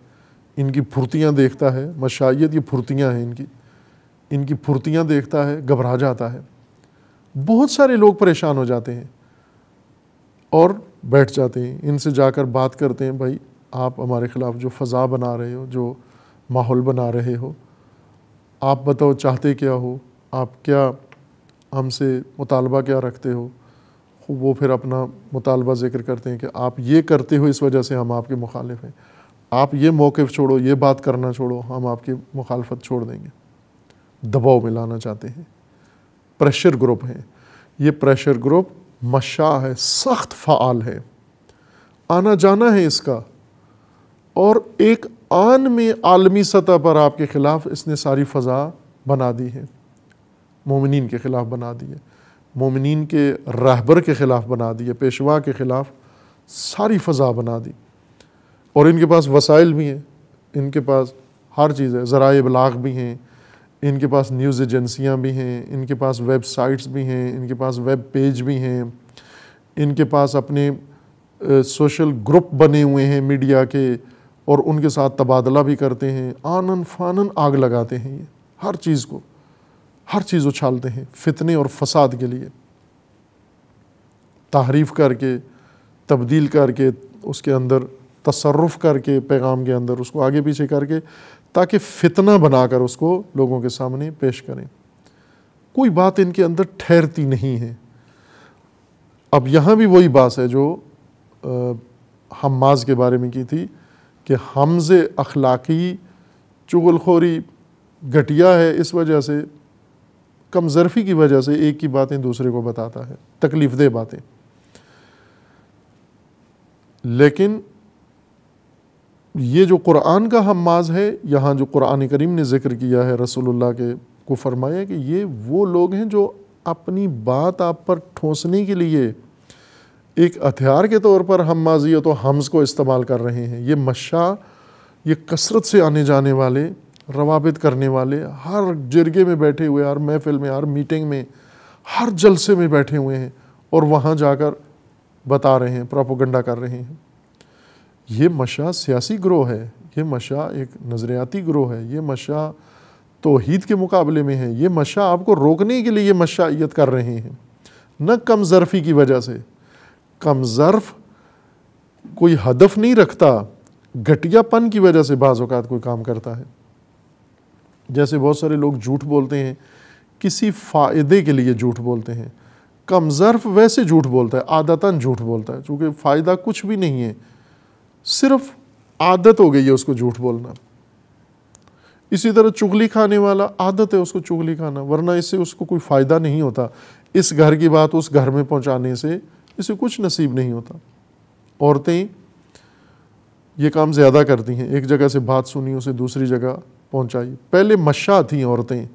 इनकी फुर्तियाँ देखता है मशाइत ये फुर्तियाँ हैं इनकी इनकी फुर्तियाँ देखता है घबरा जाता है बहुत सारे लोग परेशान हो जाते हैं और बैठ जाते हैं इनसे जाकर बात करते हैं भाई आप हमारे ख़िलाफ़ जो फ़ज़ा बना रहे हो जो माहौल बना रहे हो आप बताओ चाहते क्या हो आप क्या हमसे मुतालबा क्या रखते हो वो फिर अपना मुतालबा ज़िक्र करते हैं कि आप ये करते हो इस वजह से हम आपके मुखालिफ हैं आप ये मौक़ छोड़ो ये बात करना छोड़ो हम आपकी मुखालफत छोड़ देंगे दबाव में लाना चाहते हैं प्रेशर ग्रुप हैं ये प्रेशर ग्रुप मशा है सख्त फ़ाल है आना जाना है इसका और एक आन में आलमी सतह पर आपके ख़िलाफ़ इसने सारी फ़ज़ा बना दी है मोमिन के ख़िलाफ़ बना दी है मोमिन के रहबर के ख़िलाफ़ बना दी है पेशवा के ख़िलाफ़ सारी फ़ज़ा बना दी और इनके पास वसाइल भी हैं इनके पास हर चीज़ है ज़रा इबलाग भी हैं इनके पास न्यूज़ एजेंसियाँ भी हैं इनके पास वेबसाइट्स भी हैं इनके पास वेब पेज भी हैं इनके पास अपने सोशल ग्रुप बने हुए हैं मीडिया के और उनके साथ तबादला भी करते हैं आनन फानन आग लगाते हैं ये हर चीज़ को हर चीज़ उछालते हैं फितने और फसाद के लिए तहरीफ करके तब्दील करके उसके अंदर तसरफ करके पैगाम के अंदर उसको आगे पीछे करके ताकि फितना बनाकर उसको लोगों के सामने पेश करें कोई बात इनके अंदर ठहरती नहीं है अब यहाँ भी वही बात है जो हमाज के बारे में की थी कि हमजे अखलाकी चुगलखोरी घटिया है इस वजह से कमज़रफ़ी की वजह से एक की बातें दूसरे को बताता है तकलीफ़ दे बातें लेकिन ये जो कुरान का हमाज है यहाँ जो कुरान करीम ने जिक्र किया है रसूलुल्लाह के को फरमाया कि ये वो लोग हैं जो अपनी बात आप पर ठोसने के लिए एक हथियार के तौर पर हम हमाजी तो हमस को इस्तेमाल कर रहे हैं ये मशा ये कसरत से आने जाने वाले रवाबित करने वाले हर जिरगे में बैठे हुए हर महफिल में हर मीटिंग में हर जलसे में बैठे हुए हैं और वहाँ जाकर बता रहे हैं प्रोपोगंडा कर रहे हैं ये मशा सियासी ग्रोह है ये मशा एक नज़रियाती ग्रोह है ये मशा तोहद के मुकाबले में है ये मशा आपको रोकने के लिए ये मशाइत कर रहे हैं न कम ज़रफ़ी की वजह से कम ज़रफ़ कोई हदफ नहीं रखता घटियापन की वजह से बाज़ात कोई काम करता है जैसे बहुत सारे लोग झूठ बोलते हैं किसी फ़ायदे के लिए झूठ बोलते हैं कम वैसे झूठ बोलता है आदतन झूठ बोलता है क्योंकि फ़ायदा कुछ भी नहीं है सिर्फ आदत हो गई है उसको झूठ बोलना इसी तरह चुगली खाने वाला आदत है उसको चुगली खाना वरना इससे उसको कोई फ़ायदा नहीं होता इस घर की बात उस घर में पहुंचाने से इसे कुछ नसीब नहीं होता औरतें ये काम ज़्यादा करती हैं एक जगह से बात सुनी उसे दूसरी जगह पहुंचाई पहले मशा थी औरतें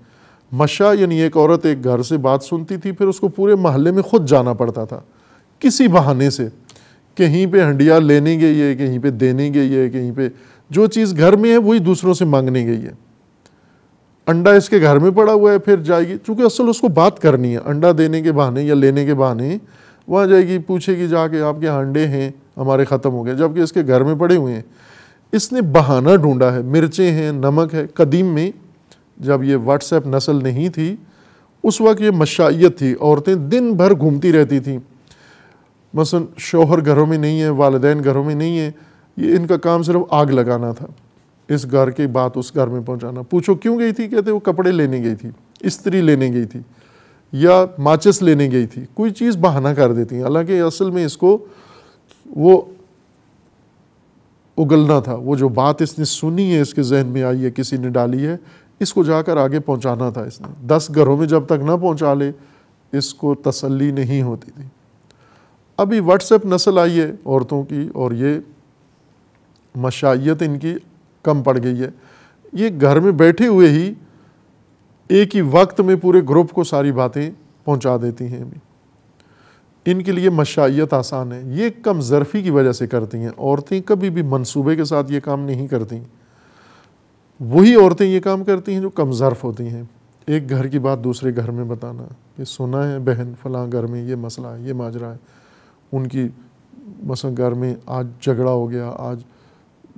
मशा यानी एक औरत एक घर से बात सुनती थी फिर उसको पूरे मोहल्ले में खुद जाना पड़ता था किसी बहाने से कहीं पे हंडिया लेने गई है कहीं पे देने गई है कहीं पे जो चीज़ घर में है वही दूसरों से मांगने गई है अंडा इसके घर में पड़ा हुआ है फिर जाएगी चूँकि असल उसको बात करनी है अंडा देने के बहाने या लेने के बहाने वहाँ जाएगी पूछेगी जाके आपके अंडे हैं हमारे ख़त्म हो गए जबकि इसके घर में पड़े हुए हैं इसने बहाना ढूंढा है मिर्चें हैं नमक है कदीम में जब ये व्हाट्सएप नस्ल नहीं थी उस वक्त ये मशाइत थी औरतें दिन भर घूमती रहती थीं मसलन शोहर घरों में नहीं है वालदेन घरों में नहीं है ये इनका काम सिर्फ आग लगाना था इस घर की बात उस घर में पहुंचाना पूछो क्यों गई थी कहते वो कपड़े लेने गई थी इस्त्री लेने गई थी या माचिस लेने गई थी कोई चीज़ बहाना कर देती हैं हालांकि असल में इसको वो उगलना था वो जो बात इसने सुनी है इसके जहन में आई है किसी ने डाली है इसको जाकर आगे पहुंचाना था इसने दस घरों में जब तक ना पहुंचा ले इसको तसल्ली नहीं होती थी अभी व्हाट्सएप नस्ल आई है औरतों की और ये मशाइत इनकी कम पड़ गई है ये घर में बैठे हुए ही एक ही वक्त में पूरे ग्रुप को सारी बातें पहुंचा देती हैं अभी इनके लिए मशाइत आसान है ये कम ज़रफ़ी की वजह से करती हैं औरतें कभी भी मंसूबे के साथ ये काम नहीं करती वही औरतें ये काम करती हैं जो कम ज़रफ़ होती हैं एक घर की बात दूसरे घर में बताना कि सुना है बहन फलां घर में ये मसला है ये माजरा है उनकी मसा घर में आज झगड़ा हो गया आज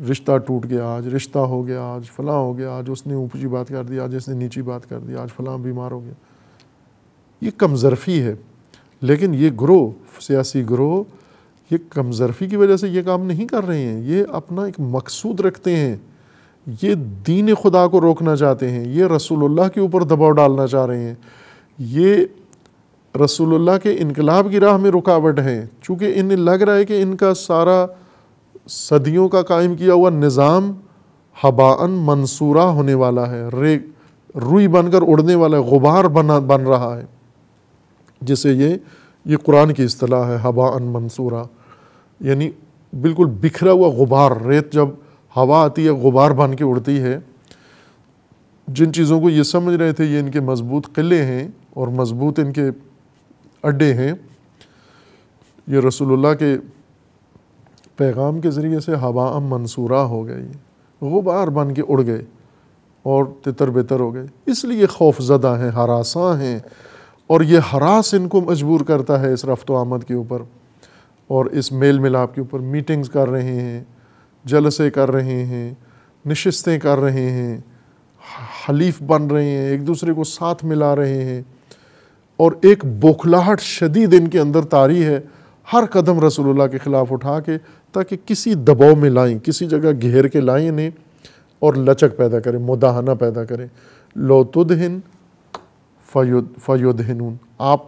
रिश्ता टूट गया आज रिश्ता हो गया आज फलां हो गया आज उसने ऊपरी बात कर दी आज इसने नीची बात कर दी आज फलां बीमार हो गया ये कमज़रफ़ी है लेकिन ये ग्रोह सियासी ग्रोह ये कमज़रफ़ी की वजह से ये काम नहीं कर रहे हैं ये अपना एक मकसूद रखते हैं ये दीन खुदा को रोकना चाहते हैं ये रसूलुल्लाह के ऊपर दबाव डालना चाह रहे हैं ये रसूलुल्लाह के इनकलाब की राह में रुकावट है चूँकि इन्हें लग रहा है कि इनका सारा सदियों का कायम किया हुआ निज़ाम हबान मंसूरा होने वाला है रे रुई बनकर उड़ने वाला है गुबार बना बन रहा है जिसे ये ये कुरान की अतलाह है हबान मंसूरा यानी बिल्कुल बिखरा हुआ गुबार रेत जब हवा आती है गुबार बन के उड़ती है जिन चीज़ों को ये समझ रहे थे ये इनके मजबूत किले हैं और मजबूत इनके अड्डे हैं ये रसूलुल्लाह के पैगाम के ज़रिए से हवा मंसूरा हो गई बार बन के उड़ गए और तितर बितर हो गए इसलिए खौफ ज़दा हैं हरासा हैं और ये हरास इनको मजबूर करता है इस रफ्त आमद के ऊपर और इस मेल मिलाप के ऊपर मीटिंग्स कर रहे हैं जलसे कर रहे हैं नशस्तें कर रहे हैं हलीफ बन रहे हैं एक दूसरे को साथ मिला रहे हैं और एक बौखलाहट शदीद इनके अंदर तारी है हर कदम रसूलुल्लाह के ख़िलाफ़ उठा के ताकि किसी दबाव में लाएं किसी जगह घेर के लाएं इन्हें और लचक पैदा करें मुदाहना पैदा करें लोतुदहिन फयुद फयुदहिनून आप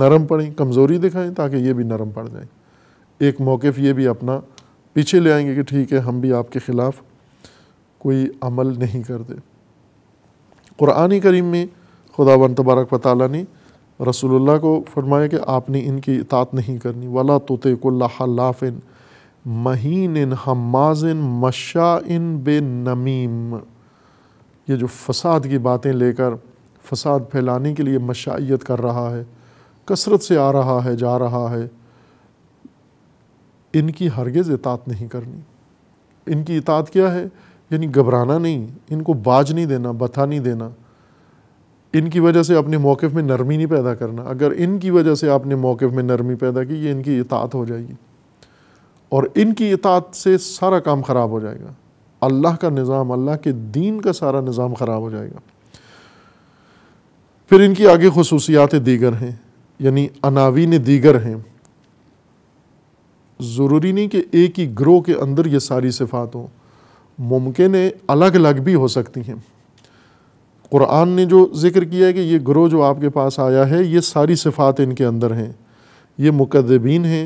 नरम पड़ें कमज़ोरी दिखाएं ताकि ये भी नरम पड़ जाएं एक मौक़ ये भी अपना पीछे ले आएंगे कि ठीक है हम भी आपके ख़िलाफ़ कोई अमल नहीं करते क़ुरान करीम में खुदा वन तबारक वाली ने रसोल्ला को फरमाया कि आपने इनकी इतात नहीं करनी वला तोते कोल्लाफिन महीन हमाजिन मशा इन बे नमीम ये जो फसाद की बातें लेकर फसाद फैलाने के लिए मशाइत कर रहा है कसरत से आ रहा है जा रहा है इनकी हरगज़ इतात नहीं करनी इनकी इतात क्या है यानी घबराना नहीं इनको बाज नहीं देना बता नहीं देना इनकी वजह से अपने मौक़ में नरमी नहीं पैदा करना अगर इनकी वजह से आपने मौक़ में नरमी पैदा की ये इनकी इतात हो जाएगी और इनकी इतात से सारा काम ख़राब हो जाएगा अल्लाह का निज़ाम अल्लाह के दीन का सारा निज़ाम ख़राब हो जाएगा फिर इनकी आगे खसूसियात दीगर हैं यानी अनावीन दीगर हैं ज़रूरी नहीं कि एक ही ग्रोह के अंदर ये सारी सिफात हों मुमकिन है अलग अलग भी हो सकती हैं कुरान ने जो जिक्र किया है कि ये ग्रोह जो आपके पास आया है ये सारी सिफ़ात इनके अंदर हैं ये मुकदबीन हैं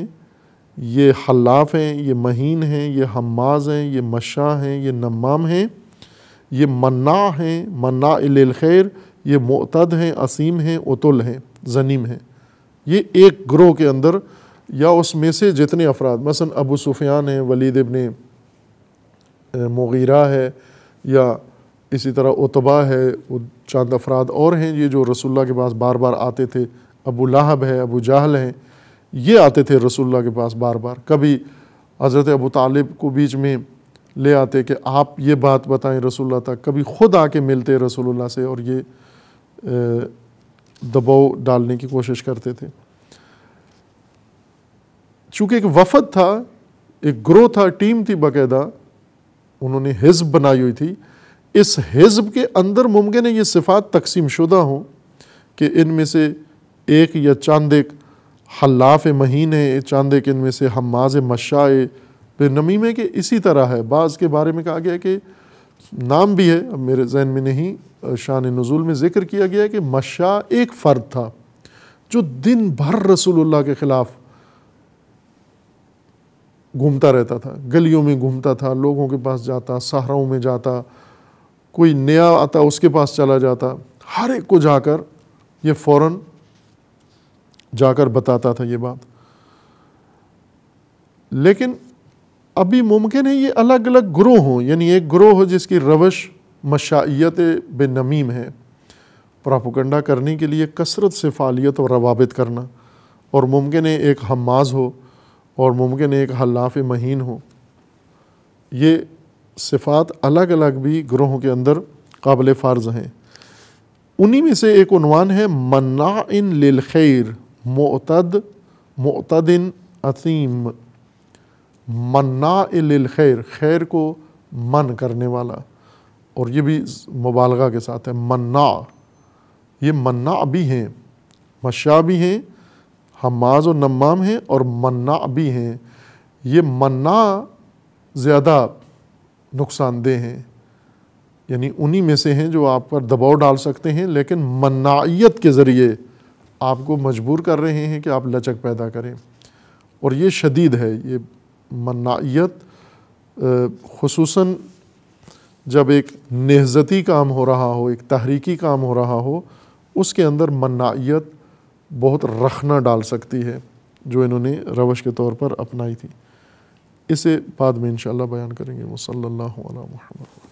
ये हल्लाफ हैं ये महीन हैं ये हमाज हैं ये मशा हैं ये नमाम हैं ये मन्ना हैं मन्ना खैर ये मतद हैं असीम हैं उतुल हैं जनीम हैं ये एक ग्रोह के अंदर या उसमें से जितने अफराद मसन अबू सुफियान हैं वलीद इबन मुगीरा है या इसी तरह उतबा है वो चंद अफराद और हैं ये जो रसुल्ला के पास बार बार आते थे अबू लाहब है अबू जाहल हैं ये आते थे रसुल्ला के पास बार बार कभी हज़रत अबू तालिब को बीच में ले आते कि आप ये बात बताएं रसुल्ला तक कभी ख़ुद आके मिलते रसुल्ला से और ये दबाव डालने की कोशिश करते थे चूँकि एक वफद था एक ग्रोह था टीम थी बाकायदा उन्होंने हिज्ब बनाई हुई थी इस हिजब के अंदर मुमकिन है ये सिफ़ात तकसीम शुदा हों कि इनमें से एक या चांद एक हल्लाफ महीन है चांद एक इनमें से हमाज मशा फिर नमी में कि इसी तरह है बाज़ के बारे में कहा गया कि नाम भी है अब मेरे जहन में नहीं शान नज़ुल में ज़िक्र किया गया कि मशा एक फ़र्द था जो दिन भर रसूलुल्लाह के ख़िलाफ़ घूमता रहता था गलियों में घूमता था लोगों के पास जाता सहराओं में जाता कोई नया आता उसके पास चला जाता हर एक को जाकर ये फ़ौर जाकर बताता था ये बात लेकिन अभी मुमकिन है ये अलग अलग ग्रोह हों यानी एक ग्रोह हो जिसकी रवश मशाइत बेनमीम है प्रापोकंडा करने के लिए कसरत से फ़ालियत और रवाबित करना और मुमकिन है एक हमाज हो और मुमकिन है एक हल्लाफ महीन हो ये सिफ़ात अलग अलग भी ग्रोहों के अंदर काबिल फ़र्ज हैं उन्हीं में से एक उनवान है मन्नाइन खैर मतद मतदिन अतीम मन्ना लिलखैर खैर को मन करने वाला और ये भी मुबालगा के साथ है मन्ना ये मन्ना भी हैं मशा भी हैं हमाज और नमाम हैं और मन्ना भी हैं ये मन्ना ज़्यादा नुकसानदेह हैं यानी उन्हीं में से हैं जो आप पर दबाव डाल सकते हैं लेकिन मनाइत के ज़रिए आपको मजबूर कर रहे हैं कि आप लचक पैदा करें और ये शदीद है ये मनाइत खूस जब एक नहजती काम हो रहा हो एक तहरीकी काम हो रहा हो उसके अंदर मनाइत बहुत रखना डाल सकती है जो इन्होंने रवश के तौर पर अपनाई थी इसे बाद में इंशाल्लाह बयान करेंगे वसल महमद